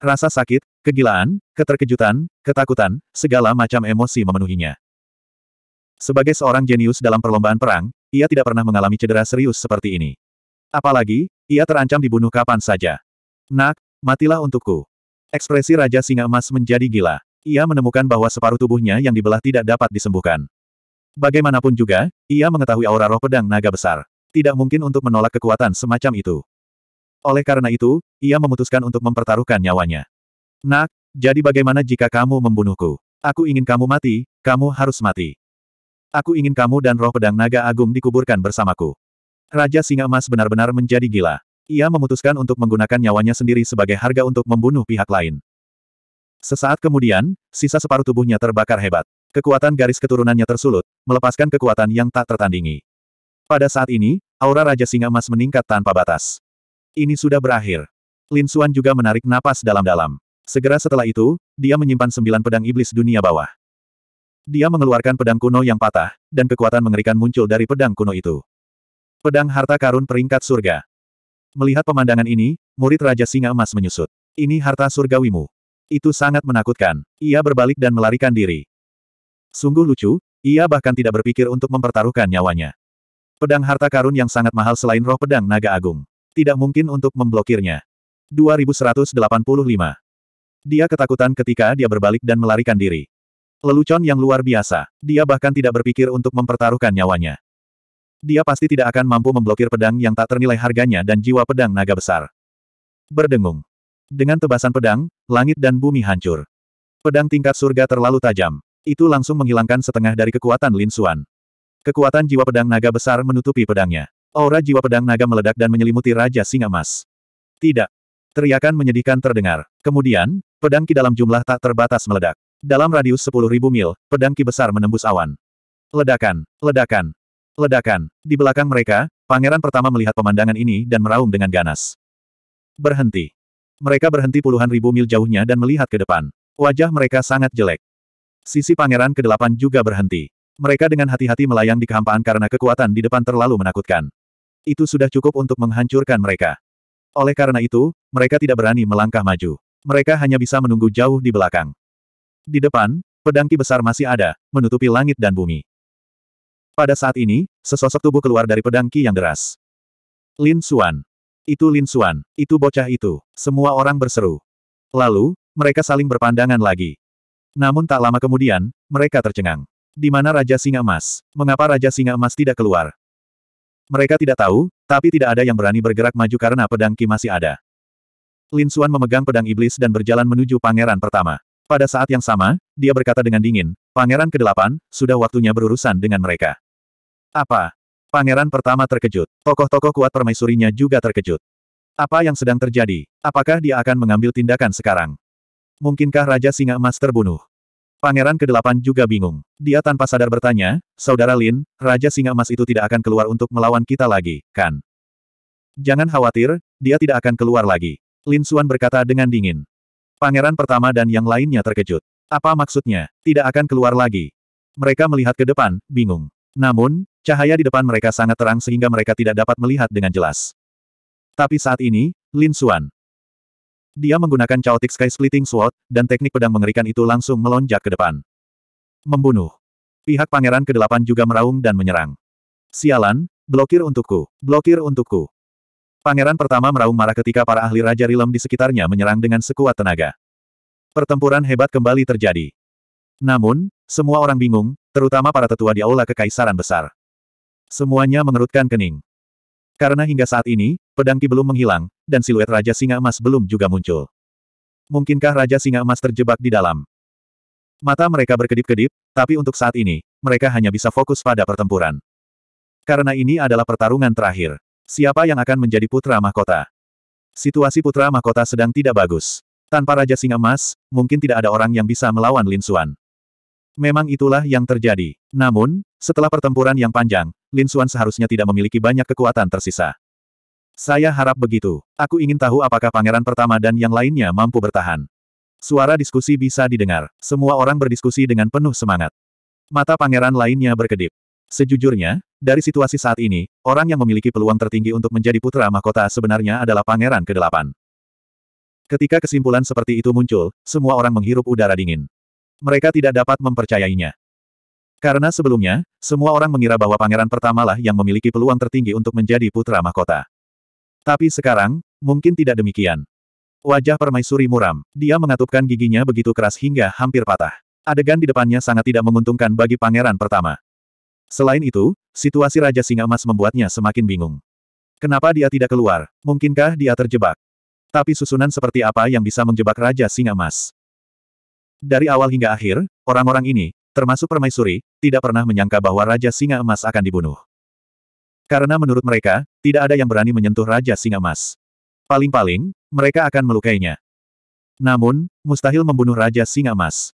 Rasa sakit, kegilaan, keterkejutan, ketakutan, segala macam emosi memenuhinya. Sebagai seorang jenius dalam perlombaan perang, ia tidak pernah mengalami cedera serius seperti ini. Apalagi, ia terancam dibunuh kapan saja. Nak, matilah untukku. Ekspresi Raja Singa Emas menjadi gila. Ia menemukan bahwa separuh tubuhnya yang dibelah tidak dapat disembuhkan. Bagaimanapun juga, ia mengetahui aura roh pedang naga besar. Tidak mungkin untuk menolak kekuatan semacam itu. Oleh karena itu, ia memutuskan untuk mempertaruhkan nyawanya. Nak, jadi bagaimana jika kamu membunuhku? Aku ingin kamu mati, kamu harus mati. Aku ingin kamu dan roh pedang naga agung dikuburkan bersamaku. Raja Singa Emas benar-benar menjadi gila. Ia memutuskan untuk menggunakan nyawanya sendiri sebagai harga untuk membunuh pihak lain. Sesaat kemudian, sisa separuh tubuhnya terbakar hebat. Kekuatan garis keturunannya tersulut, melepaskan kekuatan yang tak tertandingi. Pada saat ini, aura Raja Singa Emas meningkat tanpa batas. Ini sudah berakhir. Lin Xuan juga menarik napas dalam-dalam. Segera setelah itu, dia menyimpan sembilan pedang iblis dunia bawah. Dia mengeluarkan pedang kuno yang patah, dan kekuatan mengerikan muncul dari pedang kuno itu. Pedang harta karun peringkat surga. Melihat pemandangan ini, murid Raja Singa Emas menyusut. Ini harta surgawimu. Itu sangat menakutkan. Ia berbalik dan melarikan diri. Sungguh lucu, ia bahkan tidak berpikir untuk mempertaruhkan nyawanya. Pedang harta karun yang sangat mahal selain roh pedang naga agung. Tidak mungkin untuk memblokirnya. 2185. Dia ketakutan ketika dia berbalik dan melarikan diri. Lelucon yang luar biasa. Dia bahkan tidak berpikir untuk mempertaruhkan nyawanya. Dia pasti tidak akan mampu memblokir pedang yang tak ternilai harganya dan jiwa pedang naga besar. Berdengung. Dengan tebasan pedang, langit dan bumi hancur. Pedang tingkat surga terlalu tajam. Itu langsung menghilangkan setengah dari kekuatan Lin Xuan. Kekuatan jiwa pedang naga besar menutupi pedangnya. Aura jiwa pedang naga meledak dan menyelimuti Raja Singa Mas. Tidak. Teriakan menyedihkan terdengar. Kemudian, pedang ki dalam jumlah tak terbatas meledak. Dalam radius 10.000 mil, pedang ki besar menembus awan. Ledakan, ledakan, ledakan. Di belakang mereka, pangeran pertama melihat pemandangan ini dan meraung dengan ganas. Berhenti. Mereka berhenti puluhan ribu mil jauhnya dan melihat ke depan. Wajah mereka sangat jelek. Sisi pangeran ke-8 juga berhenti. Mereka dengan hati-hati melayang di kehampaan karena kekuatan di depan terlalu menakutkan. Itu sudah cukup untuk menghancurkan mereka. Oleh karena itu, mereka tidak berani melangkah maju. Mereka hanya bisa menunggu jauh di belakang. Di depan, pedang ki besar masih ada, menutupi langit dan bumi. Pada saat ini, sesosok tubuh keluar dari pedang ki yang deras. Lin Xuan. Itu Lin Xuan, itu bocah itu. Semua orang berseru. Lalu, mereka saling berpandangan lagi. Namun tak lama kemudian, mereka tercengang. Di mana Raja Singa Emas? Mengapa Raja Singa Emas tidak keluar? Mereka tidak tahu, tapi tidak ada yang berani bergerak maju karena pedang Ki masih ada. Lin Xuan memegang pedang iblis dan berjalan menuju pangeran pertama. Pada saat yang sama, dia berkata dengan dingin, Pangeran ke-8, sudah waktunya berurusan dengan mereka. Apa? Pangeran pertama terkejut. Tokoh-tokoh kuat permaisurinya juga terkejut. Apa yang sedang terjadi? Apakah dia akan mengambil tindakan sekarang? Mungkinkah Raja Singa Emas terbunuh? Pangeran ke-8 juga bingung. Dia tanpa sadar bertanya, Saudara Lin, Raja Singa Emas itu tidak akan keluar untuk melawan kita lagi, kan? Jangan khawatir, dia tidak akan keluar lagi. Lin Xuan berkata dengan dingin. Pangeran pertama dan yang lainnya terkejut. Apa maksudnya? Tidak akan keluar lagi. Mereka melihat ke depan, bingung. Namun, cahaya di depan mereka sangat terang sehingga mereka tidak dapat melihat dengan jelas. Tapi saat ini, Lin Xuan, dia menggunakan Chaotic Sky Splitting Sword, dan teknik pedang mengerikan itu langsung melonjak ke depan. Membunuh. Pihak Pangeran ke-8 juga meraung dan menyerang. Sialan, blokir untukku, blokir untukku. Pangeran pertama meraung marah ketika para ahli Raja Rilem di sekitarnya menyerang dengan sekuat tenaga. Pertempuran hebat kembali terjadi. Namun, semua orang bingung, terutama para tetua di aula kekaisaran besar. Semuanya mengerutkan kening. Karena hingga saat ini, pedangki belum menghilang, dan siluet Raja Singa Emas belum juga muncul. Mungkinkah Raja Singa Emas terjebak di dalam? Mata mereka berkedip-kedip, tapi untuk saat ini, mereka hanya bisa fokus pada pertempuran. Karena ini adalah pertarungan terakhir. Siapa yang akan menjadi putra mahkota? Situasi putra mahkota sedang tidak bagus. Tanpa Raja Singa Emas, mungkin tidak ada orang yang bisa melawan Lin Suan. Memang itulah yang terjadi. Namun, setelah pertempuran yang panjang, Lin Xuan seharusnya tidak memiliki banyak kekuatan tersisa. Saya harap begitu. Aku ingin tahu apakah pangeran pertama dan yang lainnya mampu bertahan. Suara diskusi bisa didengar. Semua orang berdiskusi dengan penuh semangat. Mata pangeran lainnya berkedip. Sejujurnya, dari situasi saat ini, orang yang memiliki peluang tertinggi untuk menjadi putra mahkota sebenarnya adalah pangeran ke-8. Ketika kesimpulan seperti itu muncul, semua orang menghirup udara dingin. Mereka tidak dapat mempercayainya. Karena sebelumnya, semua orang mengira bahwa pangeran pertamalah yang memiliki peluang tertinggi untuk menjadi putra mahkota. Tapi sekarang, mungkin tidak demikian. Wajah permaisuri muram, dia mengatupkan giginya begitu keras hingga hampir patah. Adegan di depannya sangat tidak menguntungkan bagi pangeran pertama. Selain itu, situasi Raja Singa Emas membuatnya semakin bingung. Kenapa dia tidak keluar? Mungkinkah dia terjebak? Tapi susunan seperti apa yang bisa menjebak Raja Singa Emas? Dari awal hingga akhir, orang-orang ini, termasuk permaisuri, tidak pernah menyangka bahwa Raja Singa Emas akan dibunuh. Karena menurut mereka, tidak ada yang berani menyentuh Raja Singa Emas. Paling-paling, mereka akan melukainya. Namun, mustahil membunuh Raja Singa Emas.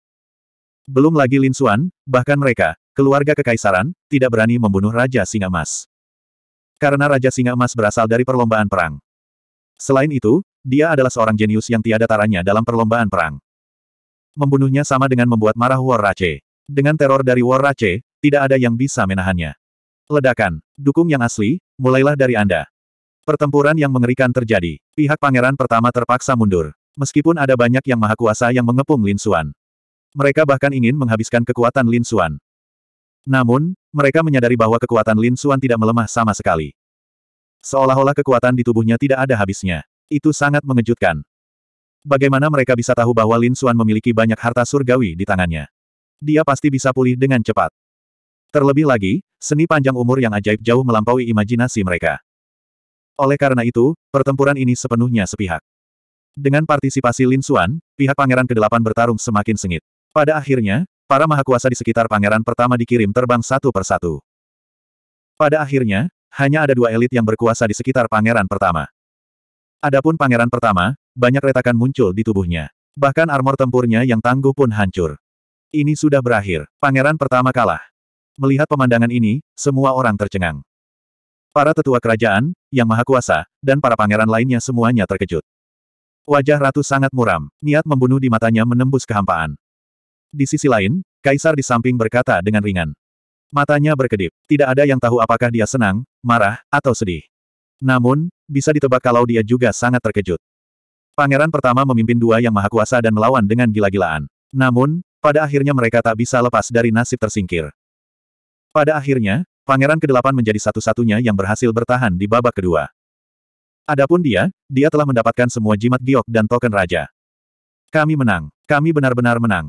Belum lagi Lin Xuan, bahkan mereka, keluarga kekaisaran, tidak berani membunuh Raja Singa Emas. Karena Raja Singa Emas berasal dari perlombaan perang. Selain itu, dia adalah seorang jenius yang tiada taranya dalam perlombaan perang membunuhnya sama dengan membuat marah War Rache. Dengan teror dari War Rache, tidak ada yang bisa menahannya. Ledakan, dukung yang asli, mulailah dari Anda. Pertempuran yang mengerikan terjadi. Pihak pangeran pertama terpaksa mundur. Meskipun ada banyak yang maha kuasa yang mengepung Lin Xuan. Mereka bahkan ingin menghabiskan kekuatan Lin Xuan. Namun, mereka menyadari bahwa kekuatan Lin Xuan tidak melemah sama sekali. Seolah-olah kekuatan di tubuhnya tidak ada habisnya. Itu sangat mengejutkan. Bagaimana mereka bisa tahu bahwa Lin Xuan memiliki banyak harta surgawi di tangannya? Dia pasti bisa pulih dengan cepat. Terlebih lagi, seni panjang umur yang ajaib jauh melampaui imajinasi mereka. Oleh karena itu, pertempuran ini sepenuhnya sepihak. Dengan partisipasi Lin Xuan, pihak pangeran ke-8 bertarung semakin sengit. Pada akhirnya, para mahakuasa di sekitar pangeran pertama dikirim terbang satu persatu. Pada akhirnya, hanya ada dua elit yang berkuasa di sekitar pangeran pertama. Adapun pangeran pertama, banyak retakan muncul di tubuhnya. Bahkan armor tempurnya yang tangguh pun hancur. Ini sudah berakhir. Pangeran pertama kalah. Melihat pemandangan ini, semua orang tercengang. Para tetua kerajaan, yang maha kuasa, dan para pangeran lainnya semuanya terkejut. Wajah ratu sangat muram, niat membunuh di matanya menembus kehampaan. Di sisi lain, kaisar di samping berkata dengan ringan. Matanya berkedip, tidak ada yang tahu apakah dia senang, marah, atau sedih. Namun, bisa ditebak kalau dia juga sangat terkejut. Pangeran pertama memimpin dua yang maha kuasa dan melawan dengan gila-gilaan. Namun, pada akhirnya mereka tak bisa lepas dari nasib tersingkir. Pada akhirnya, Pangeran kedelapan menjadi satu-satunya yang berhasil bertahan di babak kedua. Adapun dia, dia telah mendapatkan semua jimat giok dan token raja. Kami menang. Kami benar-benar menang.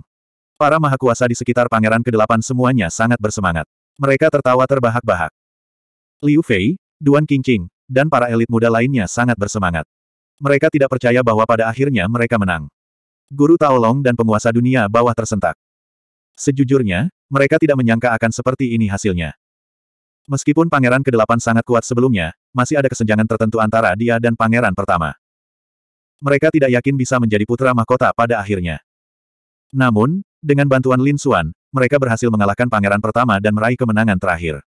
Para maha kuasa di sekitar Pangeran kedelapan semuanya sangat bersemangat. Mereka tertawa terbahak-bahak. Liu Fei, Duan Qingqing, dan para elit muda lainnya sangat bersemangat. Mereka tidak percaya bahwa pada akhirnya mereka menang. Guru Taolong dan penguasa dunia bawah tersentak. Sejujurnya, mereka tidak menyangka akan seperti ini hasilnya. Meskipun pangeran ke-8 sangat kuat sebelumnya, masih ada kesenjangan tertentu antara dia dan pangeran pertama. Mereka tidak yakin bisa menjadi putra mahkota pada akhirnya. Namun, dengan bantuan Lin Xuan, mereka berhasil mengalahkan pangeran pertama dan meraih kemenangan terakhir.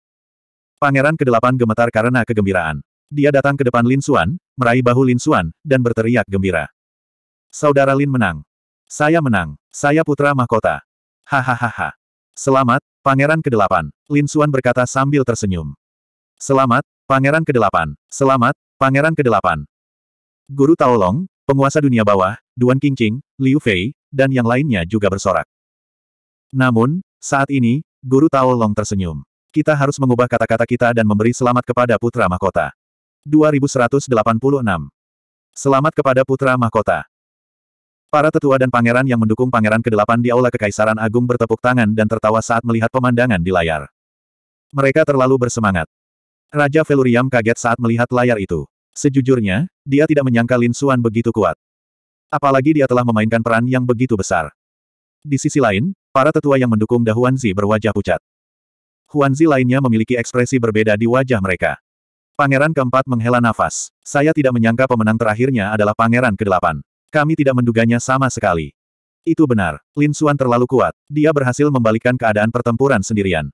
Pangeran ke-8 gemetar karena kegembiraan. Dia datang ke depan Lin Xuan, meraih bahu Lin Xuan, dan berteriak gembira. Saudara Lin menang. Saya menang. Saya putra mahkota. Hahaha. Selamat, Pangeran ke-8. Lin Xuan berkata sambil tersenyum. Selamat, Pangeran ke-8. Selamat, Pangeran ke-8. Guru Taolong, penguasa dunia bawah, Duan Qingqing, Liu Fei, dan yang lainnya juga bersorak. Namun, saat ini, Guru Taolong tersenyum. Kita harus mengubah kata-kata kita dan memberi selamat kepada putra mahkota. 2186. Selamat kepada putra mahkota. Para tetua dan pangeran yang mendukung pangeran ke-8 di Aula Kekaisaran Agung bertepuk tangan dan tertawa saat melihat pemandangan di layar. Mereka terlalu bersemangat. Raja Veluriam kaget saat melihat layar itu. Sejujurnya, dia tidak menyangka Lin Xuan begitu kuat. Apalagi dia telah memainkan peran yang begitu besar. Di sisi lain, para tetua yang mendukung Dahuanzi berwajah pucat. Huanzi lainnya memiliki ekspresi berbeda di wajah mereka. Pangeran keempat menghela nafas. Saya tidak menyangka pemenang terakhirnya adalah pangeran kedelapan. Kami tidak menduganya sama sekali. Itu benar, Lin Xuan terlalu kuat. Dia berhasil membalikkan keadaan pertempuran sendirian.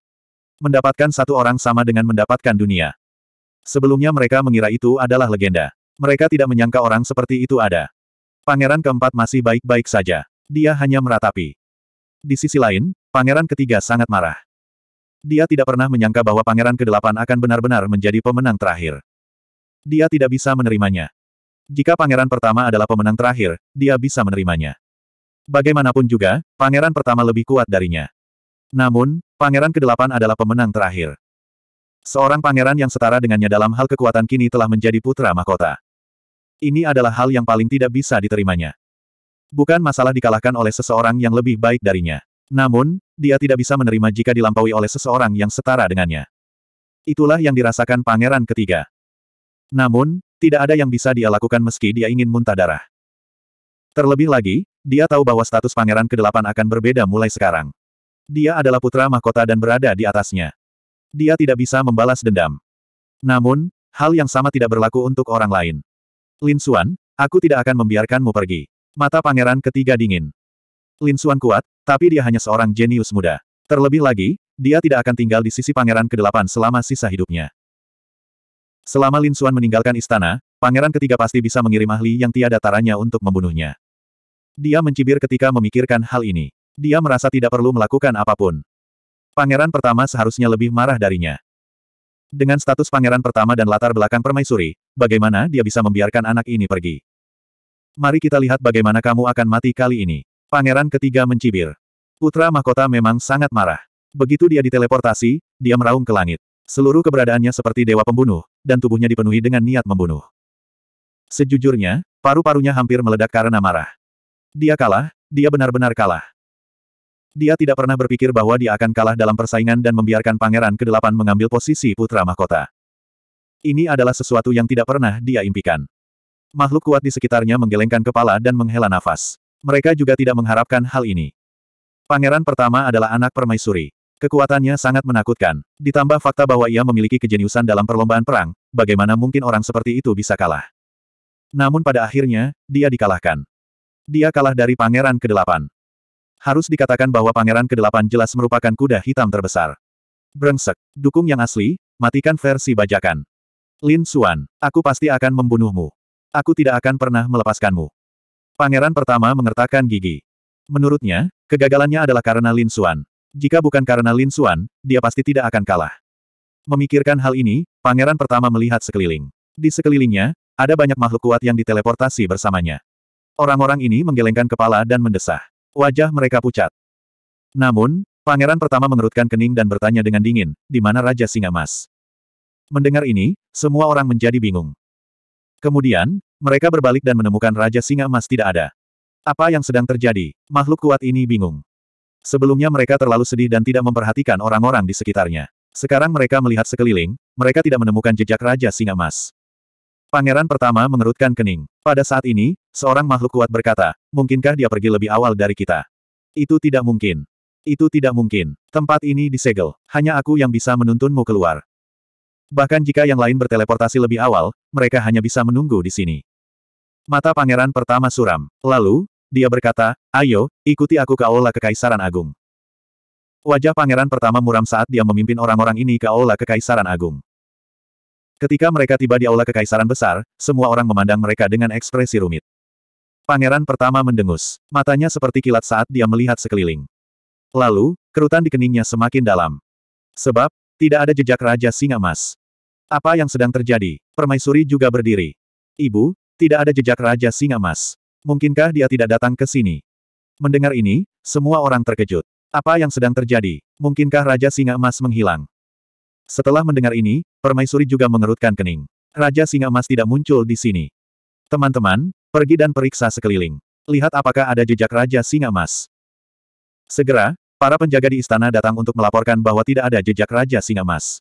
Mendapatkan satu orang sama dengan mendapatkan dunia. Sebelumnya mereka mengira itu adalah legenda. Mereka tidak menyangka orang seperti itu ada. Pangeran keempat masih baik-baik saja. Dia hanya meratapi. Di sisi lain, pangeran ketiga sangat marah. Dia tidak pernah menyangka bahwa Pangeran Kedelapan akan benar-benar menjadi pemenang terakhir. Dia tidak bisa menerimanya. Jika Pangeran Pertama adalah pemenang terakhir, dia bisa menerimanya. Bagaimanapun juga, Pangeran Pertama lebih kuat darinya. Namun, Pangeran Kedelapan adalah pemenang terakhir. Seorang pangeran yang setara dengannya dalam hal kekuatan kini telah menjadi putra mahkota. Ini adalah hal yang paling tidak bisa diterimanya. Bukan masalah dikalahkan oleh seseorang yang lebih baik darinya. Namun, dia tidak bisa menerima jika dilampaui oleh seseorang yang setara dengannya. Itulah yang dirasakan pangeran ketiga. Namun, tidak ada yang bisa dia lakukan meski dia ingin muntah darah. Terlebih lagi, dia tahu bahwa status pangeran ke-8 akan berbeda mulai sekarang. Dia adalah putra mahkota dan berada di atasnya. Dia tidak bisa membalas dendam. Namun, hal yang sama tidak berlaku untuk orang lain. Lin Xuan, aku tidak akan membiarkanmu pergi. Mata pangeran ketiga dingin. Lin Suan kuat, tapi dia hanya seorang jenius muda. Terlebih lagi, dia tidak akan tinggal di sisi pangeran ke-8 selama sisa hidupnya. Selama Lin Suan meninggalkan istana, pangeran ketiga pasti bisa mengirim ahli yang tiada taranya untuk membunuhnya. Dia mencibir ketika memikirkan hal ini. Dia merasa tidak perlu melakukan apapun. Pangeran pertama seharusnya lebih marah darinya. Dengan status pangeran pertama dan latar belakang permaisuri, bagaimana dia bisa membiarkan anak ini pergi? Mari kita lihat bagaimana kamu akan mati kali ini. Pangeran ketiga mencibir. Putra mahkota memang sangat marah. Begitu dia diteleportasi, dia meraung ke langit. Seluruh keberadaannya seperti dewa pembunuh, dan tubuhnya dipenuhi dengan niat membunuh. Sejujurnya, paru-parunya hampir meledak karena marah. Dia kalah, dia benar-benar kalah. Dia tidak pernah berpikir bahwa dia akan kalah dalam persaingan dan membiarkan Pangeran ke-8 mengambil posisi putra mahkota. Ini adalah sesuatu yang tidak pernah dia impikan. Makhluk kuat di sekitarnya menggelengkan kepala dan menghela nafas. Mereka juga tidak mengharapkan hal ini. Pangeran pertama adalah anak permaisuri. Kekuatannya sangat menakutkan. Ditambah fakta bahwa ia memiliki kejeniusan dalam perlombaan perang, bagaimana mungkin orang seperti itu bisa kalah? Namun pada akhirnya, dia dikalahkan. Dia kalah dari Pangeran ke-8. Harus dikatakan bahwa Pangeran ke-8 jelas merupakan kuda hitam terbesar. Brengsek, dukung yang asli, matikan versi bajakan. Lin Suan, aku pasti akan membunuhmu. Aku tidak akan pernah melepaskanmu. Pangeran pertama mengertakkan gigi. Menurutnya, kegagalannya adalah karena Lin Xuan. Jika bukan karena Lin Xuan, dia pasti tidak akan kalah. Memikirkan hal ini, pangeran pertama melihat sekeliling. Di sekelilingnya, ada banyak makhluk kuat yang diteleportasi bersamanya. Orang-orang ini menggelengkan kepala dan mendesah. Wajah mereka pucat. Namun, pangeran pertama mengerutkan kening dan bertanya dengan dingin, di mana Raja Singa Mas? Mendengar ini, semua orang menjadi bingung. Kemudian, mereka berbalik dan menemukan Raja Singa Emas tidak ada. Apa yang sedang terjadi? Makhluk kuat ini bingung. Sebelumnya mereka terlalu sedih dan tidak memperhatikan orang-orang di sekitarnya. Sekarang mereka melihat sekeliling, mereka tidak menemukan jejak Raja Singa Emas. Pangeran pertama mengerutkan kening. Pada saat ini, seorang makhluk kuat berkata, mungkinkah dia pergi lebih awal dari kita? Itu tidak mungkin. Itu tidak mungkin. Tempat ini disegel. Hanya aku yang bisa menuntunmu keluar. Bahkan jika yang lain berteleportasi lebih awal, mereka hanya bisa menunggu di sini. Mata pangeran pertama suram. Lalu, dia berkata, ayo, ikuti aku ke Aula Kekaisaran Agung. Wajah pangeran pertama muram saat dia memimpin orang-orang ini ke Aula Kekaisaran Agung. Ketika mereka tiba di Aula Kekaisaran Besar, semua orang memandang mereka dengan ekspresi rumit. Pangeran pertama mendengus. Matanya seperti kilat saat dia melihat sekeliling. Lalu, kerutan di keningnya semakin dalam. Sebab, tidak ada jejak Raja Singa Mas. Apa yang sedang terjadi? Permaisuri juga berdiri. Ibu, tidak ada jejak Raja Singa Mas. Mungkinkah dia tidak datang ke sini? Mendengar ini, semua orang terkejut. Apa yang sedang terjadi? Mungkinkah Raja Singa Emas menghilang? Setelah mendengar ini, permaisuri juga mengerutkan kening. Raja Singa Emas tidak muncul di sini. Teman-teman, pergi dan periksa sekeliling. Lihat apakah ada jejak Raja Singa Emas. Segera, para penjaga di istana datang untuk melaporkan bahwa tidak ada jejak Raja Singa Emas.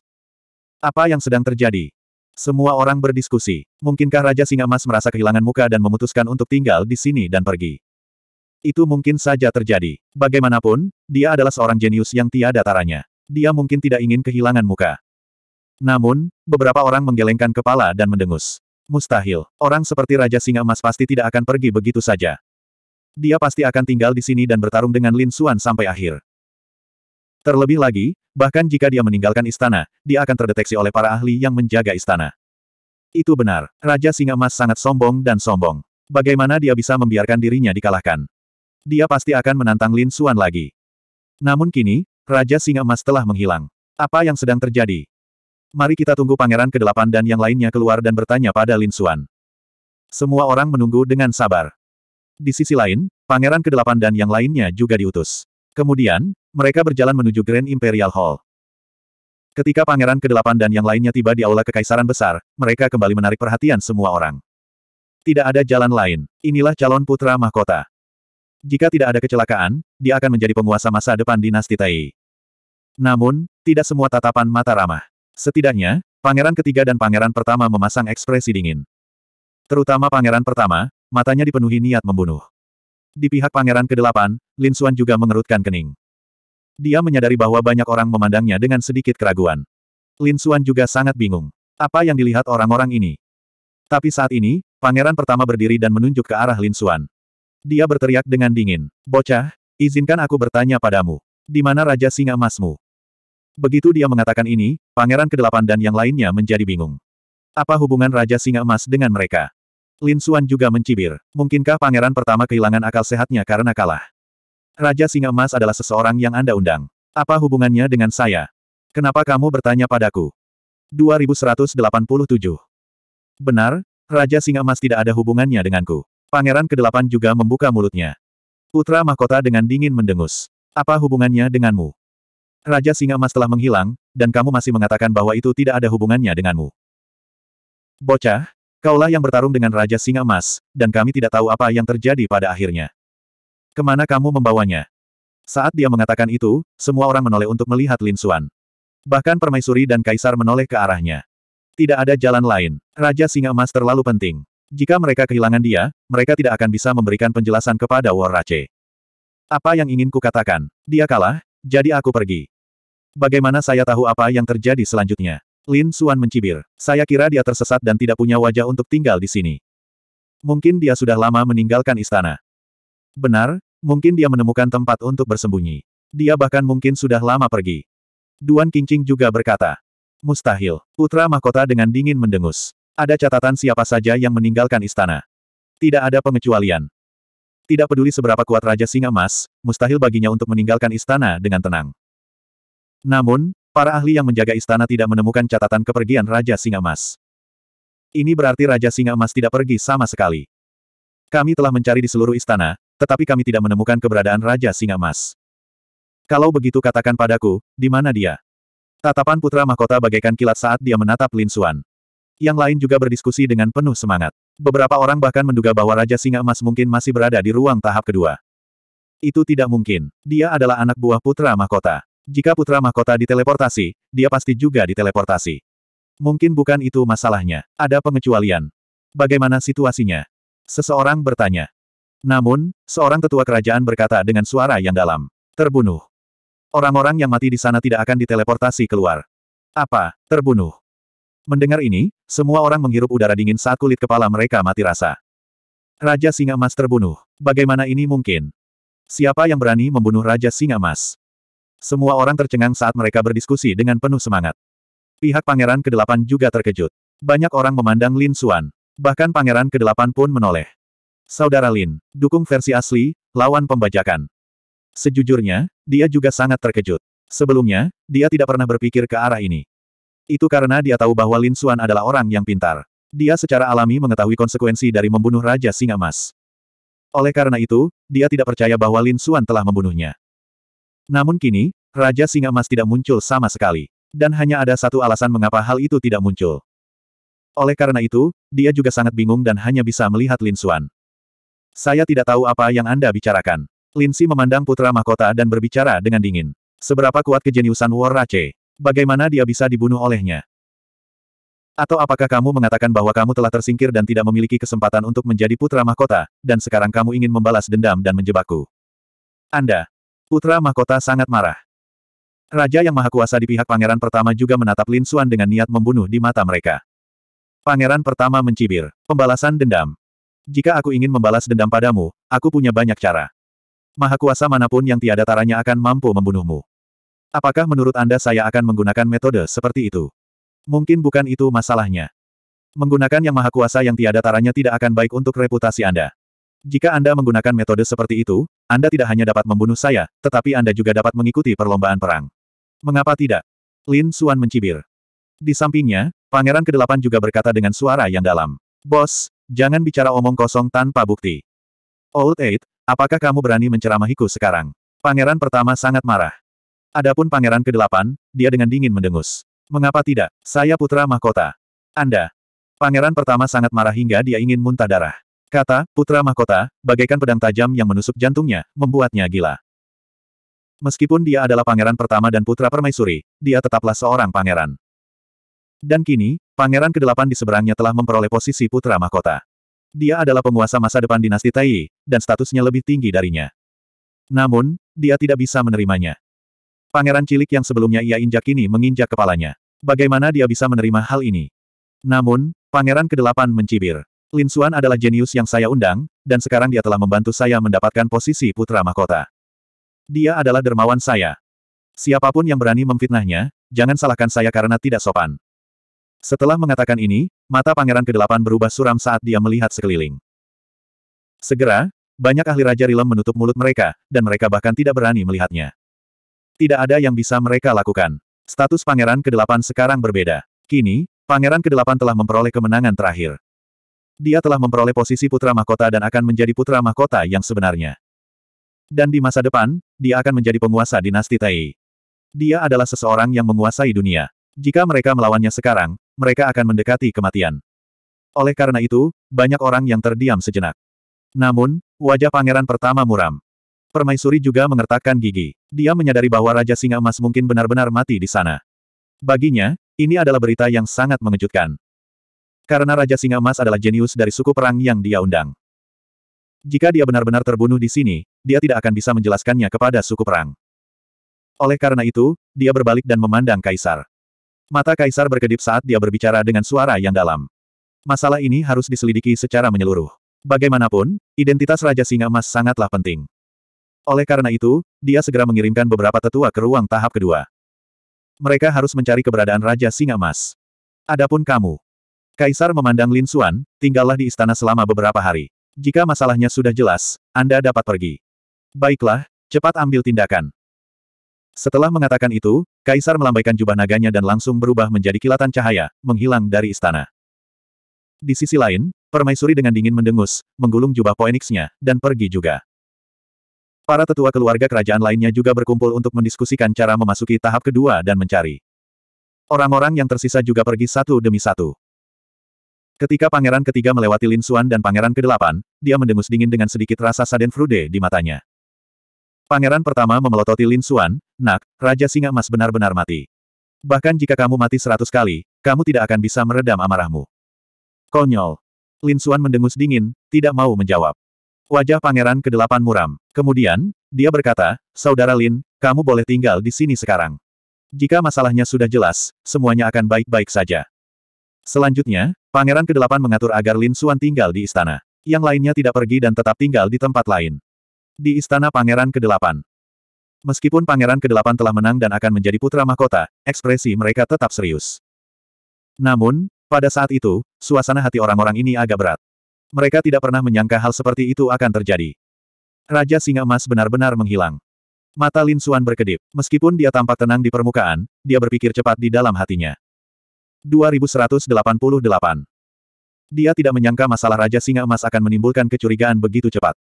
Apa yang sedang terjadi? Semua orang berdiskusi. Mungkinkah Raja Singa Emas merasa kehilangan muka dan memutuskan untuk tinggal di sini dan pergi? Itu mungkin saja terjadi. Bagaimanapun, dia adalah seorang jenius yang tiada taranya. Dia mungkin tidak ingin kehilangan muka. Namun, beberapa orang menggelengkan kepala dan mendengus. Mustahil, orang seperti Raja Singa Emas pasti tidak akan pergi begitu saja. Dia pasti akan tinggal di sini dan bertarung dengan Lin Suan sampai akhir. Terlebih lagi, bahkan jika dia meninggalkan istana, dia akan terdeteksi oleh para ahli yang menjaga istana. Itu benar, Raja Singa Emas sangat sombong dan sombong. Bagaimana dia bisa membiarkan dirinya dikalahkan? Dia pasti akan menantang Lin Xuan lagi. Namun kini, Raja Singa Emas telah menghilang. Apa yang sedang terjadi? Mari kita tunggu Pangeran ke-8 dan yang lainnya keluar dan bertanya pada Lin Xuan. Semua orang menunggu dengan sabar. Di sisi lain, Pangeran ke-8 dan yang lainnya juga diutus. Kemudian, mereka berjalan menuju Grand Imperial Hall. Ketika Pangeran ke-8 dan yang lainnya tiba di Aula Kekaisaran Besar, mereka kembali menarik perhatian semua orang. Tidak ada jalan lain. Inilah calon putra mahkota. Jika tidak ada kecelakaan, dia akan menjadi penguasa masa depan dinasti Tai. Namun, tidak semua tatapan mata ramah. Setidaknya, pangeran ketiga dan pangeran pertama memasang ekspresi dingin. Terutama pangeran pertama, matanya dipenuhi niat membunuh. Di pihak pangeran Kedelapan, Lin Suan juga mengerutkan kening. Dia menyadari bahwa banyak orang memandangnya dengan sedikit keraguan. Lin Xuan juga sangat bingung. Apa yang dilihat orang-orang ini? Tapi saat ini, pangeran pertama berdiri dan menunjuk ke arah Lin Xuan. Dia berteriak dengan dingin. Bocah, izinkan aku bertanya padamu. Di mana Raja Singa Emasmu? Begitu dia mengatakan ini, pangeran Kedelapan dan yang lainnya menjadi bingung. Apa hubungan Raja Singa Emas dengan mereka? Lin Xuan juga mencibir. Mungkinkah pangeran pertama kehilangan akal sehatnya karena kalah? Raja Singa Emas adalah seseorang yang Anda undang. Apa hubungannya dengan saya? Kenapa kamu bertanya padaku? 2187. Benar, Raja Singa Emas tidak ada hubungannya denganku. Pangeran Kedelapan juga membuka mulutnya. Putra mahkota dengan dingin mendengus. Apa hubungannya denganmu? Raja Singa Emas telah menghilang, dan kamu masih mengatakan bahwa itu tidak ada hubungannya denganmu. Bocah, kaulah yang bertarung dengan Raja Singa Emas, dan kami tidak tahu apa yang terjadi pada akhirnya. Kemana kamu membawanya? Saat dia mengatakan itu, semua orang menoleh untuk melihat Lin Xuan. Bahkan permaisuri dan kaisar menoleh ke arahnya. Tidak ada jalan lain. Raja Singa Emas terlalu penting. Jika mereka kehilangan dia, mereka tidak akan bisa memberikan penjelasan kepada Warrace. Apa yang ingin ku katakan? Dia kalah, jadi aku pergi. Bagaimana saya tahu apa yang terjadi selanjutnya? Lin Xuan mencibir. Saya kira dia tersesat dan tidak punya wajah untuk tinggal di sini. Mungkin dia sudah lama meninggalkan istana. Benar, mungkin dia menemukan tempat untuk bersembunyi. Dia bahkan mungkin sudah lama pergi. Duan Kincing juga berkata. Mustahil. Putra mahkota dengan dingin mendengus. Ada catatan siapa saja yang meninggalkan istana. Tidak ada pengecualian. Tidak peduli seberapa kuat Raja Singa Emas, mustahil baginya untuk meninggalkan istana dengan tenang. Namun, para ahli yang menjaga istana tidak menemukan catatan kepergian Raja Singa Emas. Ini berarti Raja Singa Emas tidak pergi sama sekali. Kami telah mencari di seluruh istana, tetapi kami tidak menemukan keberadaan Raja Singa Mas. Kalau begitu katakan padaku, di mana dia? Tatapan putra mahkota bagaikan kilat saat dia menatap Lin Suan. Yang lain juga berdiskusi dengan penuh semangat. Beberapa orang bahkan menduga bahwa Raja Singa Emas mungkin masih berada di ruang tahap kedua. Itu tidak mungkin. Dia adalah anak buah putra mahkota. Jika putra mahkota diteleportasi, dia pasti juga diteleportasi. Mungkin bukan itu masalahnya. Ada pengecualian. Bagaimana situasinya? Seseorang bertanya. Namun, seorang tetua kerajaan berkata dengan suara yang dalam. Terbunuh. Orang-orang yang mati di sana tidak akan diteleportasi keluar. Apa? Terbunuh. Mendengar ini, semua orang menghirup udara dingin saat kulit kepala mereka mati rasa. Raja Singa Mas terbunuh. Bagaimana ini mungkin? Siapa yang berani membunuh Raja Singa Mas? Semua orang tercengang saat mereka berdiskusi dengan penuh semangat. Pihak Pangeran Kedelapan juga terkejut. Banyak orang memandang Lin Xuan. Bahkan Pangeran Kedelapan pun menoleh. Saudara Lin, dukung versi asli, lawan pembajakan. Sejujurnya, dia juga sangat terkejut. Sebelumnya, dia tidak pernah berpikir ke arah ini. Itu karena dia tahu bahwa Lin Xuan adalah orang yang pintar. Dia secara alami mengetahui konsekuensi dari membunuh Raja Singa Mas. Oleh karena itu, dia tidak percaya bahwa Lin Xuan telah membunuhnya. Namun kini, Raja Singa Mas tidak muncul sama sekali. Dan hanya ada satu alasan mengapa hal itu tidak muncul. Oleh karena itu, dia juga sangat bingung dan hanya bisa melihat Lin Xuan. Saya tidak tahu apa yang Anda bicarakan. Lin Xi memandang putra mahkota dan berbicara dengan dingin. Seberapa kuat kejeniusan War Warace? Bagaimana dia bisa dibunuh olehnya? Atau apakah kamu mengatakan bahwa kamu telah tersingkir dan tidak memiliki kesempatan untuk menjadi putra mahkota, dan sekarang kamu ingin membalas dendam dan menjebakku? Anda. Putra mahkota sangat marah. Raja yang maha kuasa di pihak pangeran pertama juga menatap Lin Xuan dengan niat membunuh di mata mereka. Pangeran pertama mencibir. Pembalasan dendam. Jika aku ingin membalas dendam padamu, aku punya banyak cara. Maha kuasa manapun yang tiada taranya akan mampu membunuhmu. Apakah menurut Anda saya akan menggunakan metode seperti itu? Mungkin bukan itu masalahnya. Menggunakan yang maha kuasa yang tiada taranya tidak akan baik untuk reputasi Anda. Jika Anda menggunakan metode seperti itu, Anda tidak hanya dapat membunuh saya, tetapi Anda juga dapat mengikuti perlombaan perang. Mengapa tidak? Lin Suan mencibir. Di sampingnya, Pangeran Kedelapan juga berkata dengan suara yang dalam. Bos, Jangan bicara omong kosong tanpa bukti. Old Eight, apakah kamu berani menceramahiku sekarang? Pangeran pertama sangat marah. Adapun pangeran ke-8, dia dengan dingin mendengus. Mengapa tidak? Saya putra mahkota. Anda. Pangeran pertama sangat marah hingga dia ingin muntah darah. Kata, putra mahkota, bagaikan pedang tajam yang menusuk jantungnya, membuatnya gila. Meskipun dia adalah pangeran pertama dan putra permaisuri, dia tetaplah seorang pangeran. Dan kini, Pangeran Kedelapan di seberangnya telah memperoleh posisi putra mahkota. Dia adalah penguasa masa depan dinasti Tai, dan statusnya lebih tinggi darinya. Namun, dia tidak bisa menerimanya. Pangeran cilik yang sebelumnya ia injak ini menginjak kepalanya. Bagaimana dia bisa menerima hal ini? Namun, Pangeran Kedelapan mencibir. Lin Suan adalah jenius yang saya undang, dan sekarang dia telah membantu saya mendapatkan posisi putra mahkota. Dia adalah dermawan saya. Siapapun yang berani memfitnahnya, jangan salahkan saya karena tidak sopan. Setelah mengatakan ini, mata pangeran ke-8 berubah suram saat dia melihat sekeliling. Segera, banyak ahli Raja Rilem menutup mulut mereka, dan mereka bahkan tidak berani melihatnya. Tidak ada yang bisa mereka lakukan. Status pangeran ke-8 sekarang berbeda. Kini, pangeran ke-8 telah memperoleh kemenangan terakhir. Dia telah memperoleh posisi putra mahkota dan akan menjadi putra mahkota yang sebenarnya. Dan di masa depan, dia akan menjadi penguasa dinasti Tai. Dia adalah seseorang yang menguasai dunia. Jika mereka melawannya sekarang, mereka akan mendekati kematian. Oleh karena itu, banyak orang yang terdiam sejenak. Namun, wajah pangeran pertama muram. Permaisuri juga mengertakkan gigi. Dia menyadari bahwa Raja Singa Emas mungkin benar-benar mati di sana. Baginya, ini adalah berita yang sangat mengejutkan. Karena Raja Singa Emas adalah jenius dari suku perang yang dia undang. Jika dia benar-benar terbunuh di sini, dia tidak akan bisa menjelaskannya kepada suku perang. Oleh karena itu, dia berbalik dan memandang Kaisar. Mata kaisar berkedip saat dia berbicara dengan suara yang dalam. Masalah ini harus diselidiki secara menyeluruh. Bagaimanapun, identitas Raja Singa Emas sangatlah penting. Oleh karena itu, dia segera mengirimkan beberapa tetua ke ruang tahap kedua. Mereka harus mencari keberadaan Raja Singa Emas. Adapun kamu. Kaisar memandang Lin Xuan, tinggallah di istana selama beberapa hari. Jika masalahnya sudah jelas, Anda dapat pergi. Baiklah, cepat ambil tindakan. Setelah mengatakan itu, Kaisar melambaikan jubah naganya dan langsung berubah menjadi kilatan cahaya, menghilang dari istana. Di sisi lain, Permaisuri dengan dingin mendengus, menggulung jubah poeniksnya, dan pergi juga. Para tetua keluarga kerajaan lainnya juga berkumpul untuk mendiskusikan cara memasuki tahap kedua dan mencari. Orang-orang yang tersisa juga pergi satu demi satu. Ketika pangeran ketiga melewati Lin Suan dan pangeran kedelapan, dia mendengus dingin dengan sedikit rasa saden frude di matanya. Pangeran pertama memelototi Lin Xuan, nak, Raja Singa Emas benar-benar mati. Bahkan jika kamu mati seratus kali, kamu tidak akan bisa meredam amarahmu. Konyol. Lin Xuan mendengus dingin, tidak mau menjawab. Wajah pangeran kedelapan muram. Kemudian, dia berkata, Saudara Lin, kamu boleh tinggal di sini sekarang. Jika masalahnya sudah jelas, semuanya akan baik-baik saja. Selanjutnya, pangeran kedelapan mengatur agar Lin Xuan tinggal di istana. Yang lainnya tidak pergi dan tetap tinggal di tempat lain. Di Istana Pangeran ke-8. Meskipun Pangeran ke-8 telah menang dan akan menjadi putra mahkota, ekspresi mereka tetap serius. Namun, pada saat itu, suasana hati orang-orang ini agak berat. Mereka tidak pernah menyangka hal seperti itu akan terjadi. Raja Singa Emas benar-benar menghilang. Mata Lin Suan berkedip. Meskipun dia tampak tenang di permukaan, dia berpikir cepat di dalam hatinya. 2188 Dia tidak menyangka masalah Raja Singa Emas akan menimbulkan kecurigaan begitu cepat.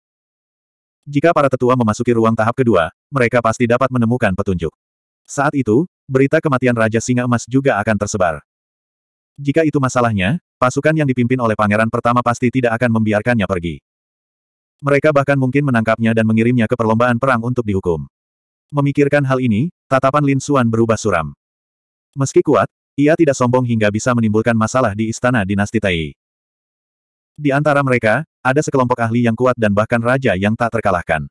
Jika para tetua memasuki ruang tahap kedua, mereka pasti dapat menemukan petunjuk. Saat itu, berita kematian Raja Singa Emas juga akan tersebar. Jika itu masalahnya, pasukan yang dipimpin oleh pangeran pertama pasti tidak akan membiarkannya pergi. Mereka bahkan mungkin menangkapnya dan mengirimnya ke perlombaan perang untuk dihukum. Memikirkan hal ini, tatapan Lin Suan berubah suram. Meski kuat, ia tidak sombong hingga bisa menimbulkan masalah di istana dinasti Tai. Di antara mereka, ada sekelompok ahli yang kuat dan bahkan raja yang tak terkalahkan.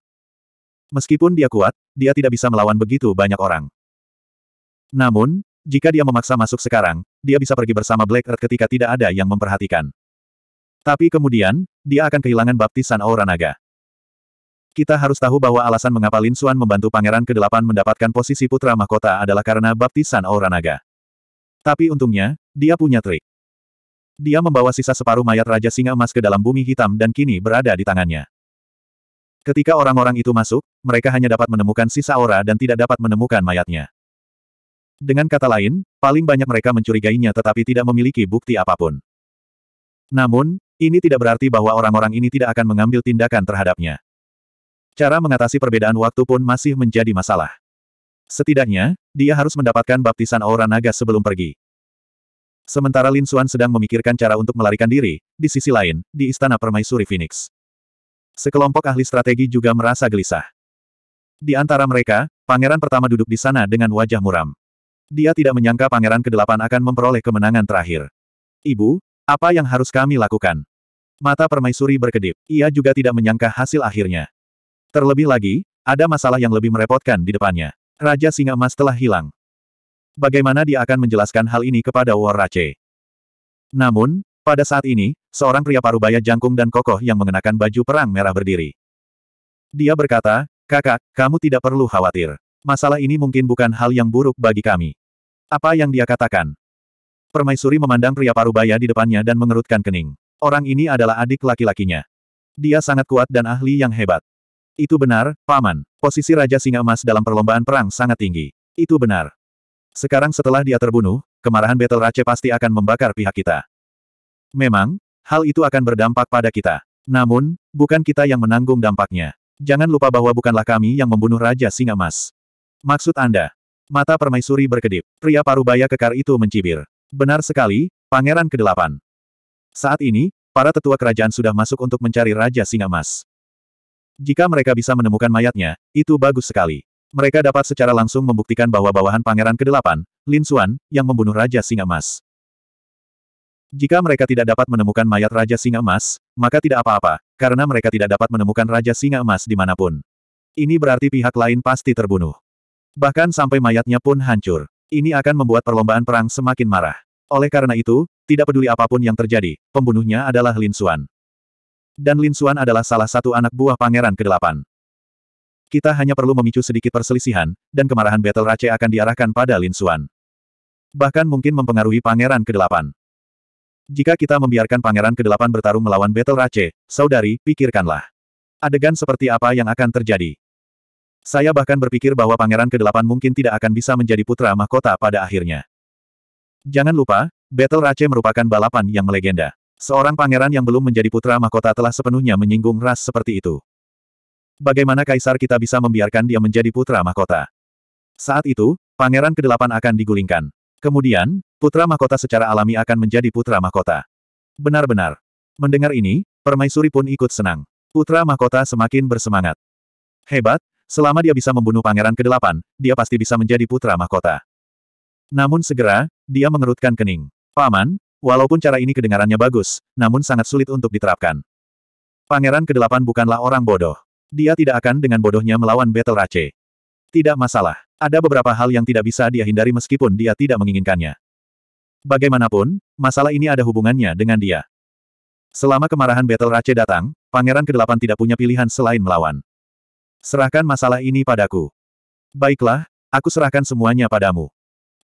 Meskipun dia kuat, dia tidak bisa melawan begitu banyak orang. Namun, jika dia memaksa masuk sekarang, dia bisa pergi bersama Black Earth ketika tidak ada yang memperhatikan. Tapi kemudian, dia akan kehilangan baptisan aura naga. Kita harus tahu bahwa alasan mengapa Lin Suan membantu Pangeran ke-8 mendapatkan posisi putra mahkota adalah karena baptisan aura naga. Tapi untungnya, dia punya trik. Dia membawa sisa separuh mayat Raja Singa Emas ke dalam bumi hitam dan kini berada di tangannya. Ketika orang-orang itu masuk, mereka hanya dapat menemukan sisa aura dan tidak dapat menemukan mayatnya. Dengan kata lain, paling banyak mereka mencurigainya tetapi tidak memiliki bukti apapun. Namun, ini tidak berarti bahwa orang-orang ini tidak akan mengambil tindakan terhadapnya. Cara mengatasi perbedaan waktu pun masih menjadi masalah. Setidaknya, dia harus mendapatkan baptisan aura naga sebelum pergi. Sementara Lin Xuan sedang memikirkan cara untuk melarikan diri, di sisi lain, di Istana Permaisuri Phoenix. Sekelompok ahli strategi juga merasa gelisah. Di antara mereka, pangeran pertama duduk di sana dengan wajah muram. Dia tidak menyangka pangeran ke-8 akan memperoleh kemenangan terakhir. Ibu, apa yang harus kami lakukan? Mata permaisuri berkedip, ia juga tidak menyangka hasil akhirnya. Terlebih lagi, ada masalah yang lebih merepotkan di depannya. Raja Singa Emas telah hilang bagaimana dia akan menjelaskan hal ini kepada Warace. Namun, pada saat ini, seorang pria parubaya jangkung dan kokoh yang mengenakan baju perang merah berdiri. Dia berkata, kakak, kamu tidak perlu khawatir. Masalah ini mungkin bukan hal yang buruk bagi kami. Apa yang dia katakan? Permaisuri memandang pria parubaya di depannya dan mengerutkan kening. Orang ini adalah adik laki-lakinya. Dia sangat kuat dan ahli yang hebat. Itu benar, Paman. Posisi Raja Singa Emas dalam perlombaan perang sangat tinggi. Itu benar. Sekarang setelah dia terbunuh, kemarahan Battle Rache pasti akan membakar pihak kita. Memang, hal itu akan berdampak pada kita. Namun, bukan kita yang menanggung dampaknya. Jangan lupa bahwa bukanlah kami yang membunuh Raja Singa Mas. Maksud Anda? Mata permaisuri berkedip. Pria parubaya kekar itu mencibir. Benar sekali, Pangeran Kedelapan. Saat ini, para tetua kerajaan sudah masuk untuk mencari Raja Singa Mas. Jika mereka bisa menemukan mayatnya, itu bagus sekali mereka dapat secara langsung membuktikan bahwa bawahan Pangeran ke-8, Lin Xuan, yang membunuh Raja Singa Emas. Jika mereka tidak dapat menemukan mayat Raja Singa Emas, maka tidak apa-apa, karena mereka tidak dapat menemukan Raja Singa Emas di dimanapun. Ini berarti pihak lain pasti terbunuh. Bahkan sampai mayatnya pun hancur. Ini akan membuat perlombaan perang semakin marah. Oleh karena itu, tidak peduli apapun yang terjadi, pembunuhnya adalah Lin Xuan. Dan Lin Xuan adalah salah satu anak buah pangeran ke-8. Kita hanya perlu memicu sedikit perselisihan, dan kemarahan Battle Rache akan diarahkan pada Lin Xuan. Bahkan mungkin mempengaruhi Pangeran ke-8. Jika kita membiarkan Pangeran ke-8 bertarung melawan Battle Rache, saudari, pikirkanlah. Adegan seperti apa yang akan terjadi? Saya bahkan berpikir bahwa Pangeran ke-8 mungkin tidak akan bisa menjadi putra mahkota pada akhirnya. Jangan lupa, Battle Rache merupakan balapan yang melegenda. Seorang pangeran yang belum menjadi putra mahkota telah sepenuhnya menyinggung ras seperti itu. Bagaimana kaisar kita bisa membiarkan dia menjadi putra mahkota? Saat itu, pangeran kedelapan akan digulingkan. Kemudian, putra mahkota secara alami akan menjadi putra mahkota. Benar-benar. Mendengar ini, permaisuri pun ikut senang. Putra mahkota semakin bersemangat. Hebat, selama dia bisa membunuh pangeran kedelapan, dia pasti bisa menjadi putra mahkota. Namun segera, dia mengerutkan kening. Paman, walaupun cara ini kedengarannya bagus, namun sangat sulit untuk diterapkan. Pangeran kedelapan bukanlah orang bodoh. Dia tidak akan dengan bodohnya melawan Battle Rache. Tidak masalah. Ada beberapa hal yang tidak bisa dia hindari meskipun dia tidak menginginkannya. Bagaimanapun, masalah ini ada hubungannya dengan dia. Selama kemarahan Battle Rache datang, Pangeran ke-8 tidak punya pilihan selain melawan. Serahkan masalah ini padaku. Baiklah, aku serahkan semuanya padamu.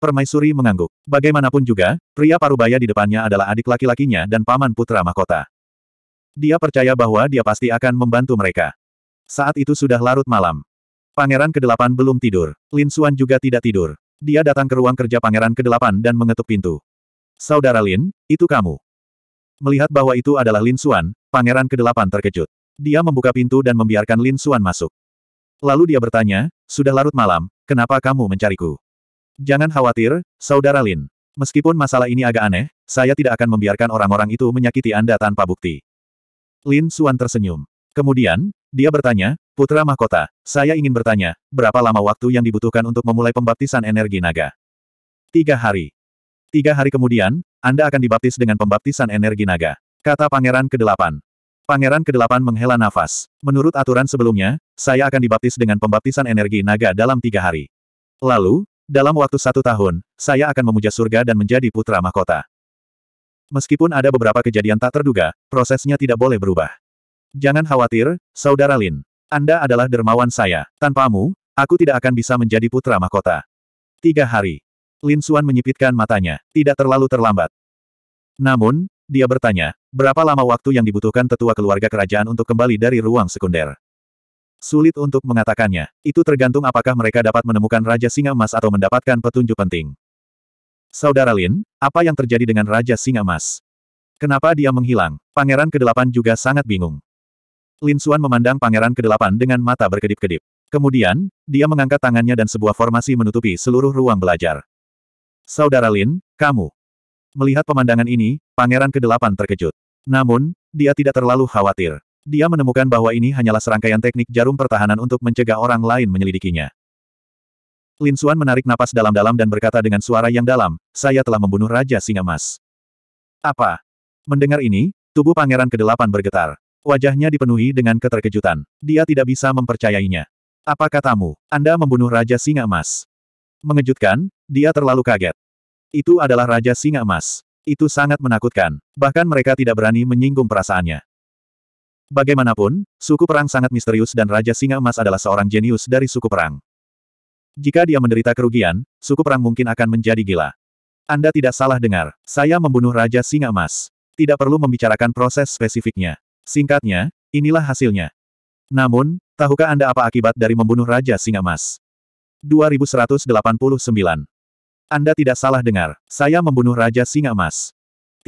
Permaisuri mengangguk. Bagaimanapun juga, pria parubaya di depannya adalah adik laki-lakinya dan paman putra mahkota. Dia percaya bahwa dia pasti akan membantu mereka. Saat itu sudah larut malam. Pangeran ke-8 belum tidur. Lin Suan juga tidak tidur. Dia datang ke ruang kerja pangeran ke-8 dan mengetuk pintu. Saudara Lin, itu kamu. Melihat bahwa itu adalah Lin Suan, pangeran ke-8 terkejut. Dia membuka pintu dan membiarkan Lin Suan masuk. Lalu dia bertanya, sudah larut malam, kenapa kamu mencariku? Jangan khawatir, Saudara Lin. Meskipun masalah ini agak aneh, saya tidak akan membiarkan orang-orang itu menyakiti Anda tanpa bukti. Lin Suan tersenyum. Kemudian, dia bertanya, Putra Mahkota, saya ingin bertanya, berapa lama waktu yang dibutuhkan untuk memulai pembaptisan energi naga? Tiga hari. Tiga hari kemudian, Anda akan dibaptis dengan pembaptisan energi naga. Kata Pangeran kedelapan. Pangeran kedelapan menghela nafas. Menurut aturan sebelumnya, saya akan dibaptis dengan pembaptisan energi naga dalam tiga hari. Lalu, dalam waktu satu tahun, saya akan memuja surga dan menjadi putra mahkota. Meskipun ada beberapa kejadian tak terduga, prosesnya tidak boleh berubah. Jangan khawatir, Saudara Lin. Anda adalah dermawan saya. Tanpamu, aku tidak akan bisa menjadi putra mahkota. Tiga hari. Lin Suan menyipitkan matanya. Tidak terlalu terlambat. Namun, dia bertanya, berapa lama waktu yang dibutuhkan tetua keluarga kerajaan untuk kembali dari ruang sekunder? Sulit untuk mengatakannya. Itu tergantung apakah mereka dapat menemukan Raja Singa Emas atau mendapatkan petunjuk penting. Saudara Lin, apa yang terjadi dengan Raja Singa Emas? Kenapa dia menghilang? Pangeran ke-8 juga sangat bingung. Lin Xuan memandang pangeran kedelapan dengan mata berkedip-kedip. Kemudian, dia mengangkat tangannya dan sebuah formasi menutupi seluruh ruang belajar. Saudara Lin, kamu. Melihat pemandangan ini, pangeran kedelapan terkejut. Namun, dia tidak terlalu khawatir. Dia menemukan bahwa ini hanyalah serangkaian teknik jarum pertahanan untuk mencegah orang lain menyelidikinya. Lin Xuan menarik napas dalam-dalam dan berkata dengan suara yang dalam, saya telah membunuh Raja Singa Mas. Apa? Mendengar ini, tubuh pangeran kedelapan bergetar. Wajahnya dipenuhi dengan keterkejutan. Dia tidak bisa mempercayainya. Apa katamu, Anda membunuh Raja Singa Emas? Mengejutkan, dia terlalu kaget. Itu adalah Raja Singa Emas. Itu sangat menakutkan, bahkan mereka tidak berani menyinggung perasaannya. Bagaimanapun, suku perang sangat misterius dan Raja Singa Emas adalah seorang jenius dari suku perang. Jika dia menderita kerugian, suku perang mungkin akan menjadi gila. Anda tidak salah dengar, saya membunuh Raja Singa Emas. Tidak perlu membicarakan proses spesifiknya. Singkatnya, inilah hasilnya. Namun, tahukah Anda apa akibat dari membunuh Raja Singa Mas? 2189. Anda tidak salah dengar, saya membunuh Raja Singa Mas.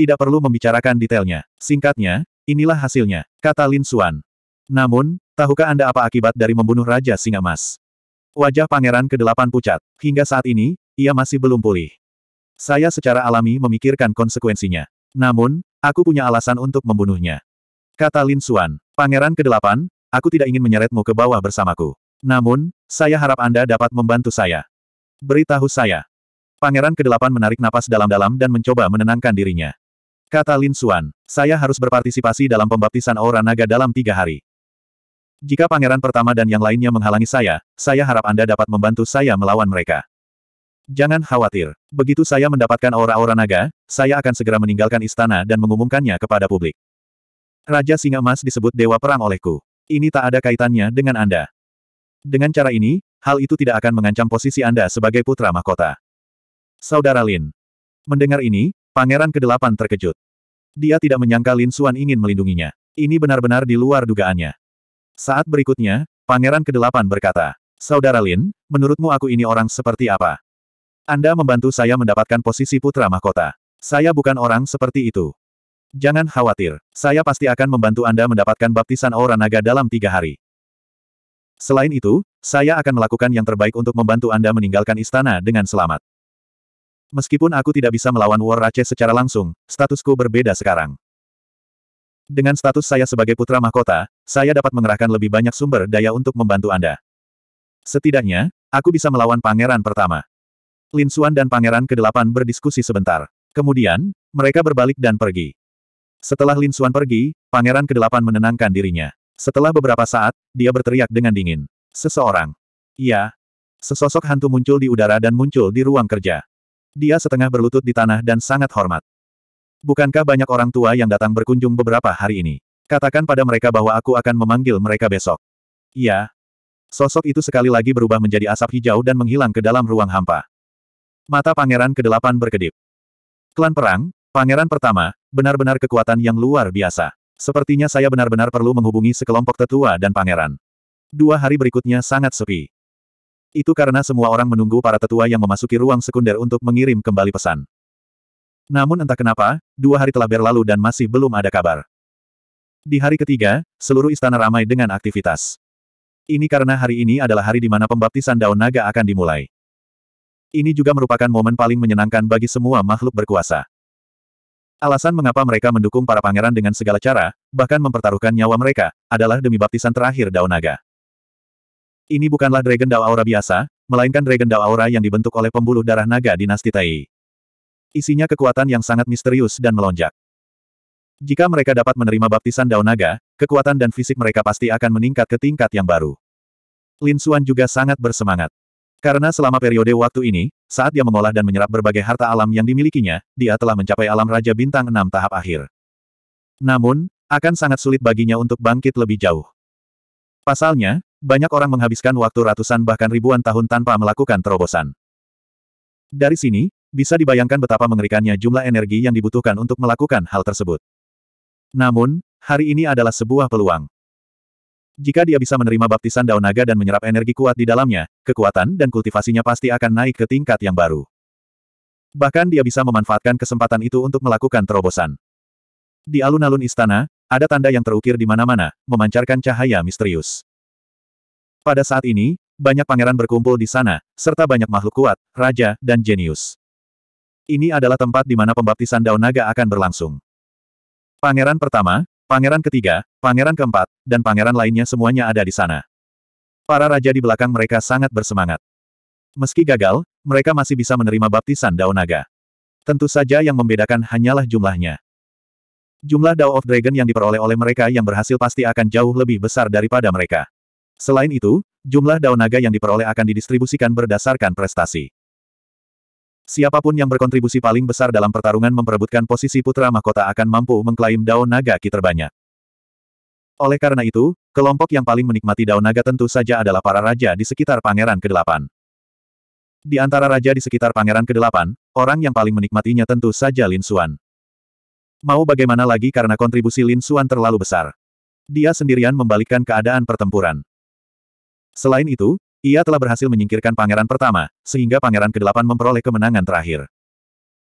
Tidak perlu membicarakan detailnya. Singkatnya, inilah hasilnya, kata Lin Suan. Namun, tahukah Anda apa akibat dari membunuh Raja Singa Mas? Wajah pangeran ke-8 pucat. Hingga saat ini, ia masih belum pulih. Saya secara alami memikirkan konsekuensinya. Namun, aku punya alasan untuk membunuhnya. Kata Lin Xuan, Pangeran ke-8, aku tidak ingin menyeretmu ke bawah bersamaku. Namun, saya harap Anda dapat membantu saya. Beritahu saya. Pangeran ke-8 menarik napas dalam-dalam dan mencoba menenangkan dirinya. Kata Lin Xuan, saya harus berpartisipasi dalam pembaptisan aura naga dalam tiga hari. Jika pangeran pertama dan yang lainnya menghalangi saya, saya harap Anda dapat membantu saya melawan mereka. Jangan khawatir. Begitu saya mendapatkan aura-aura naga, saya akan segera meninggalkan istana dan mengumumkannya kepada publik. Raja Singa Emas disebut Dewa Perang olehku. Ini tak ada kaitannya dengan Anda. Dengan cara ini, hal itu tidak akan mengancam posisi Anda sebagai putra mahkota. Saudara Lin. Mendengar ini, Pangeran Kedelapan terkejut. Dia tidak menyangka Lin Suan ingin melindunginya. Ini benar-benar di luar dugaannya. Saat berikutnya, Pangeran Kedelapan berkata, Saudara Lin, menurutmu aku ini orang seperti apa? Anda membantu saya mendapatkan posisi putra mahkota. Saya bukan orang seperti itu. Jangan khawatir, saya pasti akan membantu Anda mendapatkan baptisan aura naga dalam tiga hari. Selain itu, saya akan melakukan yang terbaik untuk membantu Anda meninggalkan istana dengan selamat. Meskipun aku tidak bisa melawan War Rache secara langsung, statusku berbeda sekarang. Dengan status saya sebagai putra mahkota, saya dapat mengerahkan lebih banyak sumber daya untuk membantu Anda. Setidaknya, aku bisa melawan pangeran pertama. Lin Suan dan pangeran ke-8 berdiskusi sebentar. Kemudian, mereka berbalik dan pergi. Setelah Lin Xuan pergi, pangeran kedelapan menenangkan dirinya. Setelah beberapa saat, dia berteriak dengan dingin. Seseorang. Iya. Sesosok hantu muncul di udara dan muncul di ruang kerja. Dia setengah berlutut di tanah dan sangat hormat. Bukankah banyak orang tua yang datang berkunjung beberapa hari ini? Katakan pada mereka bahwa aku akan memanggil mereka besok. Iya. Sosok itu sekali lagi berubah menjadi asap hijau dan menghilang ke dalam ruang hampa. Mata pangeran kedelapan berkedip. Klan perang, Pangeran pertama, benar-benar kekuatan yang luar biasa. Sepertinya saya benar-benar perlu menghubungi sekelompok tetua dan pangeran. Dua hari berikutnya sangat sepi. Itu karena semua orang menunggu para tetua yang memasuki ruang sekunder untuk mengirim kembali pesan. Namun entah kenapa, dua hari telah berlalu dan masih belum ada kabar. Di hari ketiga, seluruh istana ramai dengan aktivitas. Ini karena hari ini adalah hari di mana pembaptisan daun naga akan dimulai. Ini juga merupakan momen paling menyenangkan bagi semua makhluk berkuasa. Alasan mengapa mereka mendukung para pangeran dengan segala cara, bahkan mempertaruhkan nyawa mereka, adalah demi baptisan terakhir Dao Naga. Ini bukanlah Dragon Dao Aura biasa, melainkan Dragon Dao Aura yang dibentuk oleh pembuluh darah naga dinasti Tai. Isinya kekuatan yang sangat misterius dan melonjak. Jika mereka dapat menerima baptisan Dao Naga, kekuatan dan fisik mereka pasti akan meningkat ke tingkat yang baru. Lin Xuan juga sangat bersemangat. Karena selama periode waktu ini, saat dia mengolah dan menyerap berbagai harta alam yang dimilikinya, dia telah mencapai alam Raja Bintang 6 tahap akhir. Namun, akan sangat sulit baginya untuk bangkit lebih jauh. Pasalnya, banyak orang menghabiskan waktu ratusan bahkan ribuan tahun tanpa melakukan terobosan. Dari sini, bisa dibayangkan betapa mengerikannya jumlah energi yang dibutuhkan untuk melakukan hal tersebut. Namun, hari ini adalah sebuah peluang. Jika dia bisa menerima baptisan daun naga dan menyerap energi kuat di dalamnya, kekuatan dan kultivasinya pasti akan naik ke tingkat yang baru. Bahkan dia bisa memanfaatkan kesempatan itu untuk melakukan terobosan. Di alun-alun istana, ada tanda yang terukir di mana-mana, memancarkan cahaya misterius. Pada saat ini, banyak pangeran berkumpul di sana, serta banyak makhluk kuat, raja, dan jenius. Ini adalah tempat di mana pembaptisan daun naga akan berlangsung. Pangeran pertama, Pangeran ketiga, pangeran keempat, dan pangeran lainnya semuanya ada di sana. Para raja di belakang mereka sangat bersemangat. Meski gagal, mereka masih bisa menerima baptisan Dao Naga. Tentu saja yang membedakan hanyalah jumlahnya. Jumlah Dao of Dragon yang diperoleh oleh mereka yang berhasil pasti akan jauh lebih besar daripada mereka. Selain itu, jumlah Dao Naga yang diperoleh akan didistribusikan berdasarkan prestasi. Siapapun yang berkontribusi paling besar dalam pertarungan memperebutkan posisi putra mahkota akan mampu mengklaim daun naga ki terbanyak. Oleh karena itu, kelompok yang paling menikmati daun naga tentu saja adalah para raja di sekitar pangeran ke-8. Di antara raja di sekitar pangeran ke-8, orang yang paling menikmatinya tentu saja Lin Xuan. Mau bagaimana lagi karena kontribusi Lin Xuan terlalu besar. Dia sendirian membalikkan keadaan pertempuran. Selain itu, ia telah berhasil menyingkirkan pangeran pertama, sehingga pangeran ke-8 memperoleh kemenangan terakhir.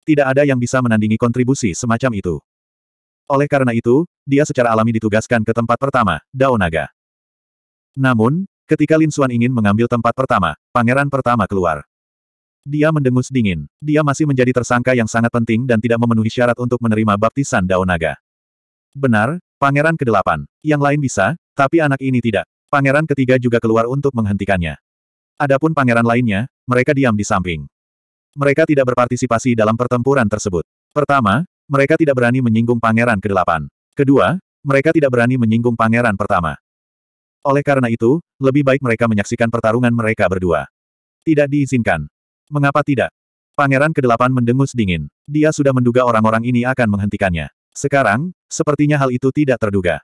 Tidak ada yang bisa menandingi kontribusi semacam itu. Oleh karena itu, dia secara alami ditugaskan ke tempat pertama, Daonaga. Namun, ketika Lin Suan ingin mengambil tempat pertama, pangeran pertama keluar. Dia mendengus dingin. Dia masih menjadi tersangka yang sangat penting dan tidak memenuhi syarat untuk menerima baptisan Daonaga. Benar, pangeran ke-8. Yang lain bisa, tapi anak ini tidak. Pangeran ketiga juga keluar untuk menghentikannya. Adapun pangeran lainnya, mereka diam di samping. Mereka tidak berpartisipasi dalam pertempuran tersebut. Pertama, mereka tidak berani menyinggung pangeran ke-8. Kedua, mereka tidak berani menyinggung pangeran pertama. Oleh karena itu, lebih baik mereka menyaksikan pertarungan mereka berdua. Tidak diizinkan. Mengapa tidak? Pangeran ke-8 mendengus dingin. Dia sudah menduga orang-orang ini akan menghentikannya. Sekarang, sepertinya hal itu tidak terduga.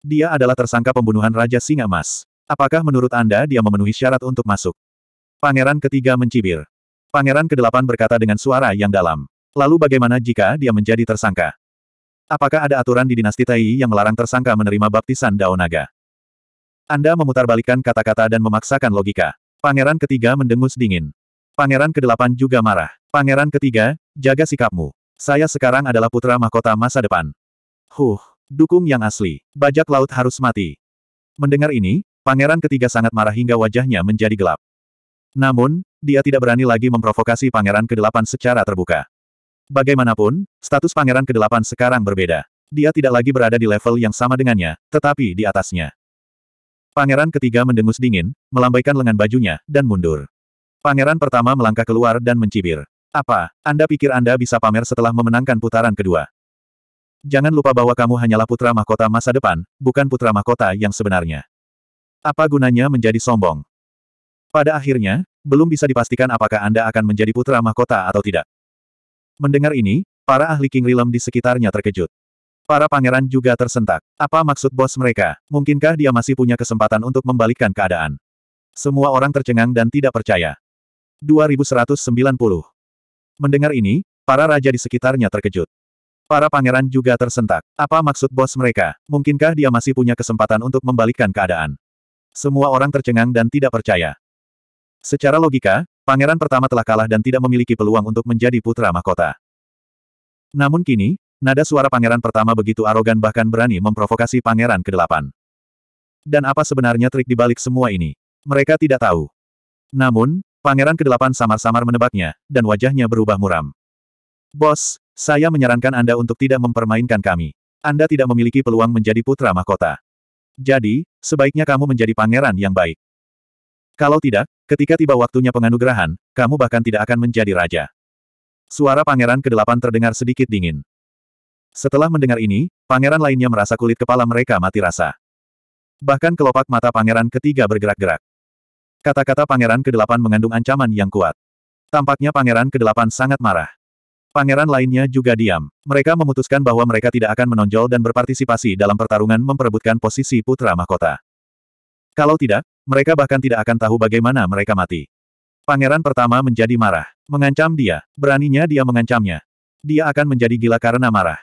Dia adalah tersangka pembunuhan Raja Singa Emas. Apakah menurut Anda dia memenuhi syarat untuk masuk? Pangeran ketiga mencibir. Pangeran kedelapan berkata dengan suara yang dalam. Lalu bagaimana jika dia menjadi tersangka? Apakah ada aturan di dinasti Tai yang melarang tersangka menerima baptisan Dao Naga? Anda memutarbalikkan kata-kata dan memaksakan logika. Pangeran ketiga mendengus dingin. Pangeran kedelapan juga marah. Pangeran ketiga, jaga sikapmu. Saya sekarang adalah putra mahkota masa depan. Huh, dukung yang asli. Bajak laut harus mati. Mendengar ini, Pangeran ketiga sangat marah hingga wajahnya menjadi gelap. Namun, dia tidak berani lagi memprovokasi Pangeran ke-8 secara terbuka. Bagaimanapun, status Pangeran ke-8 sekarang berbeda. Dia tidak lagi berada di level yang sama dengannya, tetapi di atasnya. Pangeran ketiga mendengus dingin, melambaikan lengan bajunya, dan mundur. Pangeran pertama melangkah keluar dan mencibir. Apa, Anda pikir Anda bisa pamer setelah memenangkan putaran kedua? Jangan lupa bahwa kamu hanyalah putra mahkota masa depan, bukan putra mahkota yang sebenarnya. Apa gunanya menjadi sombong? Pada akhirnya, belum bisa dipastikan apakah Anda akan menjadi putra mahkota atau tidak. Mendengar ini, para ahli King Rilem di sekitarnya terkejut. Para pangeran juga tersentak. Apa maksud bos mereka? Mungkinkah dia masih punya kesempatan untuk membalikkan keadaan? Semua orang tercengang dan tidak percaya. 2190 Mendengar ini, para raja di sekitarnya terkejut. Para pangeran juga tersentak. Apa maksud bos mereka? Mungkinkah dia masih punya kesempatan untuk membalikkan keadaan? Semua orang tercengang dan tidak percaya. Secara logika, pangeran pertama telah kalah dan tidak memiliki peluang untuk menjadi putra mahkota. Namun kini, nada suara pangeran pertama begitu arogan bahkan berani memprovokasi pangeran ke-8. Dan apa sebenarnya trik dibalik semua ini? Mereka tidak tahu. Namun, pangeran ke-8 samar-samar menebaknya, dan wajahnya berubah muram. Bos, saya menyarankan Anda untuk tidak mempermainkan kami. Anda tidak memiliki peluang menjadi putra mahkota. Jadi, sebaiknya kamu menjadi pangeran yang baik. Kalau tidak, ketika tiba waktunya penganugerahan, kamu bahkan tidak akan menjadi raja. Suara pangeran ke-8 terdengar sedikit dingin. Setelah mendengar ini, pangeran lainnya merasa kulit kepala mereka mati rasa. Bahkan kelopak mata pangeran ketiga bergerak-gerak. Kata-kata pangeran ke-8 mengandung ancaman yang kuat. Tampaknya pangeran ke-8 sangat marah. Pangeran lainnya juga diam. Mereka memutuskan bahwa mereka tidak akan menonjol dan berpartisipasi dalam pertarungan memperebutkan posisi putra mahkota. Kalau tidak, mereka bahkan tidak akan tahu bagaimana mereka mati. Pangeran pertama menjadi marah. Mengancam dia. Beraninya dia mengancamnya. Dia akan menjadi gila karena marah.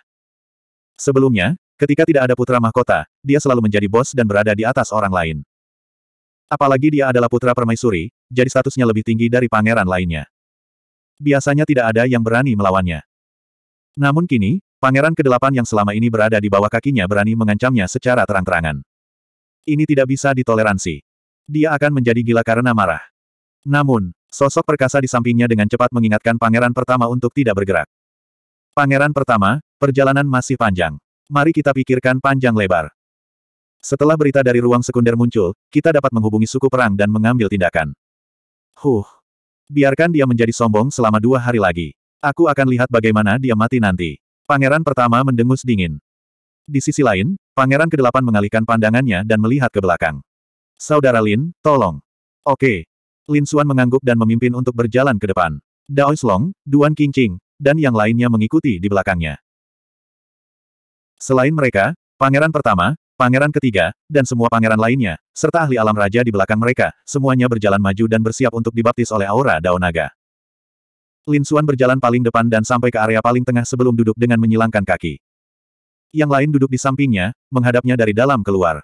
Sebelumnya, ketika tidak ada putra mahkota, dia selalu menjadi bos dan berada di atas orang lain. Apalagi dia adalah putra permaisuri, jadi statusnya lebih tinggi dari pangeran lainnya biasanya tidak ada yang berani melawannya. Namun kini, pangeran kedelapan yang selama ini berada di bawah kakinya berani mengancamnya secara terang-terangan. Ini tidak bisa ditoleransi. Dia akan menjadi gila karena marah. Namun, sosok perkasa di sampingnya dengan cepat mengingatkan pangeran pertama untuk tidak bergerak. Pangeran pertama, perjalanan masih panjang. Mari kita pikirkan panjang lebar. Setelah berita dari ruang sekunder muncul, kita dapat menghubungi suku perang dan mengambil tindakan. Huh. Biarkan dia menjadi sombong selama dua hari lagi. Aku akan lihat bagaimana dia mati nanti. Pangeran pertama mendengus dingin. Di sisi lain, Pangeran kedelapan mengalihkan pandangannya dan melihat ke belakang. Saudara Lin, tolong. Oke. Lin Suan mengangguk dan memimpin untuk berjalan ke depan. Dao Long, Duan Qingqing, dan yang lainnya mengikuti di belakangnya. Selain mereka, Pangeran pertama, pangeran ketiga, dan semua pangeran lainnya, serta ahli alam raja di belakang mereka, semuanya berjalan maju dan bersiap untuk dibaptis oleh aura Daonaga. Lin Xuan berjalan paling depan dan sampai ke area paling tengah sebelum duduk dengan menyilangkan kaki. Yang lain duduk di sampingnya, menghadapnya dari dalam keluar.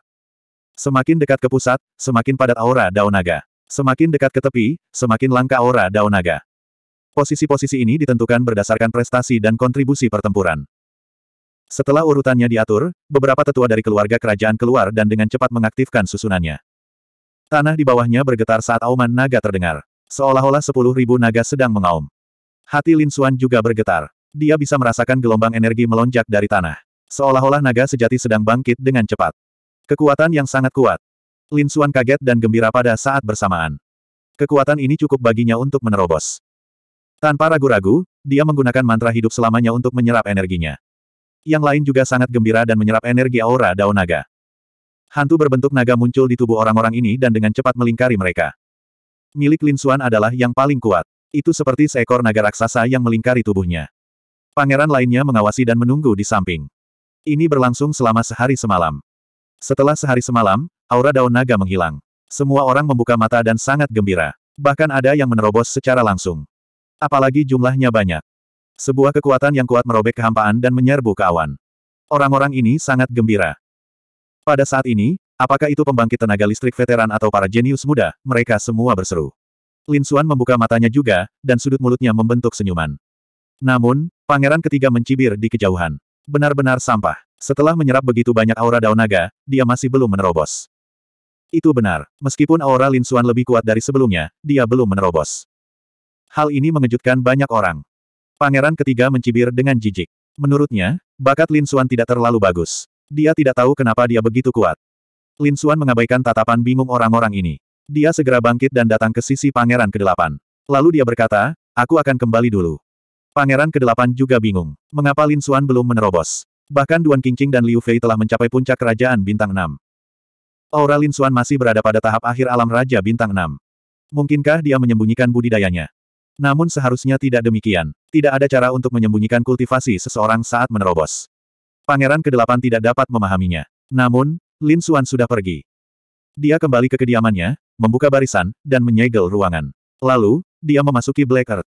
Semakin dekat ke pusat, semakin padat aura Daonaga. Semakin dekat ke tepi, semakin langka aura Daonaga. Posisi-posisi ini ditentukan berdasarkan prestasi dan kontribusi pertempuran. Setelah urutannya diatur, beberapa tetua dari keluarga kerajaan keluar dan dengan cepat mengaktifkan susunannya. Tanah di bawahnya bergetar saat auman naga terdengar. Seolah-olah sepuluh ribu naga sedang mengaum. Hati Lin Xuan juga bergetar. Dia bisa merasakan gelombang energi melonjak dari tanah. Seolah-olah naga sejati sedang bangkit dengan cepat. Kekuatan yang sangat kuat. Lin Xuan kaget dan gembira pada saat bersamaan. Kekuatan ini cukup baginya untuk menerobos. Tanpa ragu-ragu, dia menggunakan mantra hidup selamanya untuk menyerap energinya yang lain juga sangat gembira dan menyerap energi aura daun naga. Hantu berbentuk naga muncul di tubuh orang-orang ini dan dengan cepat melingkari mereka. Milik Lin Xuan adalah yang paling kuat. Itu seperti seekor naga raksasa yang melingkari tubuhnya. Pangeran lainnya mengawasi dan menunggu di samping. Ini berlangsung selama sehari semalam. Setelah sehari semalam, aura daun naga menghilang. Semua orang membuka mata dan sangat gembira. Bahkan ada yang menerobos secara langsung. Apalagi jumlahnya banyak. Sebuah kekuatan yang kuat merobek kehampaan dan menyerbu ke awan. Orang-orang ini sangat gembira. Pada saat ini, apakah itu pembangkit tenaga listrik veteran atau para jenius muda, mereka semua berseru. Lin Suan membuka matanya juga, dan sudut mulutnya membentuk senyuman. Namun, pangeran ketiga mencibir di kejauhan. Benar-benar sampah. Setelah menyerap begitu banyak aura daun naga, dia masih belum menerobos. Itu benar. Meskipun aura Lin Suan lebih kuat dari sebelumnya, dia belum menerobos. Hal ini mengejutkan banyak orang. Pangeran ketiga mencibir dengan jijik. Menurutnya, bakat Lin Xuan tidak terlalu bagus. Dia tidak tahu kenapa dia begitu kuat. Lin Xuan mengabaikan tatapan bingung orang-orang ini. Dia segera bangkit dan datang ke sisi Pangeran ke-8. Lalu dia berkata, aku akan kembali dulu. Pangeran ke-8 juga bingung. Mengapa Lin Xuan belum menerobos? Bahkan Duan Qingqing dan Liu Fei telah mencapai puncak kerajaan bintang 6. Aura Lin Xuan masih berada pada tahap akhir alam Raja Bintang 6. Mungkinkah dia menyembunyikan budidayanya? Namun seharusnya tidak demikian. Tidak ada cara untuk menyembunyikan kultivasi seseorang saat menerobos. Pangeran ke-8 tidak dapat memahaminya. Namun, Lin Xuan sudah pergi. Dia kembali ke kediamannya, membuka barisan, dan menyegel ruangan. Lalu, dia memasuki Black Earth.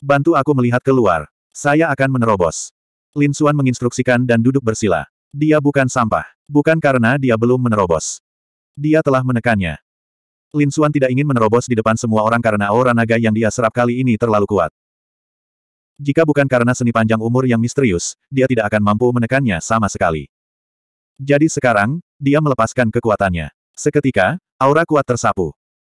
Bantu aku melihat keluar. Saya akan menerobos. Lin Xuan menginstruksikan dan duduk bersila. Dia bukan sampah. Bukan karena dia belum menerobos. Dia telah menekannya. Lin Suan tidak ingin menerobos di depan semua orang karena aura naga yang dia serap kali ini terlalu kuat. Jika bukan karena seni panjang umur yang misterius, dia tidak akan mampu menekannya sama sekali. Jadi sekarang, dia melepaskan kekuatannya. Seketika, aura kuat tersapu.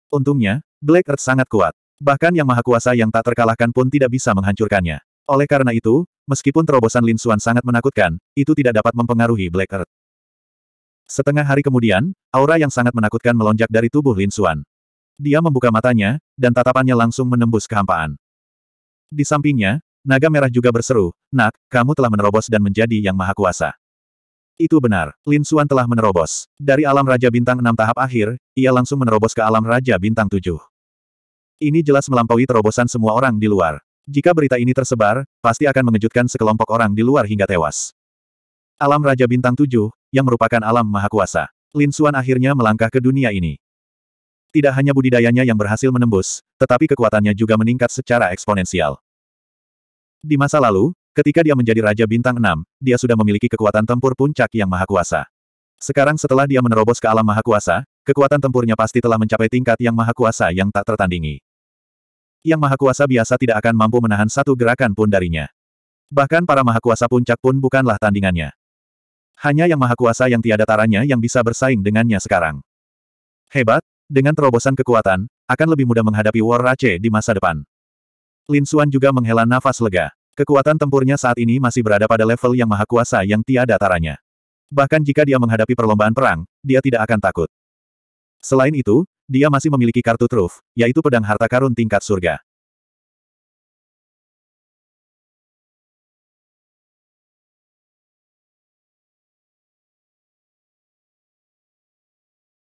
Untungnya, Black Earth sangat kuat. Bahkan yang maha kuasa yang tak terkalahkan pun tidak bisa menghancurkannya. Oleh karena itu, meskipun terobosan Lin Suan sangat menakutkan, itu tidak dapat mempengaruhi Black Earth. Setengah hari kemudian, aura yang sangat menakutkan melonjak dari tubuh Lin Xuan. Dia membuka matanya, dan tatapannya langsung menembus kehampaan. Di sampingnya, naga merah juga berseru, Nak, kamu telah menerobos dan menjadi yang maha kuasa. Itu benar, Lin Xuan telah menerobos. Dari alam Raja Bintang 6 tahap akhir, ia langsung menerobos ke alam Raja Bintang 7. Ini jelas melampaui terobosan semua orang di luar. Jika berita ini tersebar, pasti akan mengejutkan sekelompok orang di luar hingga tewas. Alam Raja Bintang 7, yang merupakan alam maha kuasa. Lin Xuan akhirnya melangkah ke dunia ini. Tidak hanya budidayanya yang berhasil menembus, tetapi kekuatannya juga meningkat secara eksponensial. Di masa lalu, ketika dia menjadi Raja Bintang 6, dia sudah memiliki kekuatan tempur puncak yang maha kuasa. Sekarang setelah dia menerobos ke alam maha kuasa, kekuatan tempurnya pasti telah mencapai tingkat yang maha kuasa yang tak tertandingi. Yang maha kuasa biasa tidak akan mampu menahan satu gerakan pun darinya. Bahkan para maha kuasa puncak pun bukanlah tandingannya. Hanya yang maha kuasa yang tiada taranya yang bisa bersaing dengannya sekarang. Hebat, dengan terobosan kekuatan, akan lebih mudah menghadapi War Rache di masa depan. Lin Xuan juga menghela nafas lega. Kekuatan tempurnya saat ini masih berada pada level yang maha kuasa yang tiada taranya. Bahkan jika dia menghadapi perlombaan perang, dia tidak akan takut. Selain itu, dia masih memiliki kartu truf, yaitu pedang harta karun tingkat surga.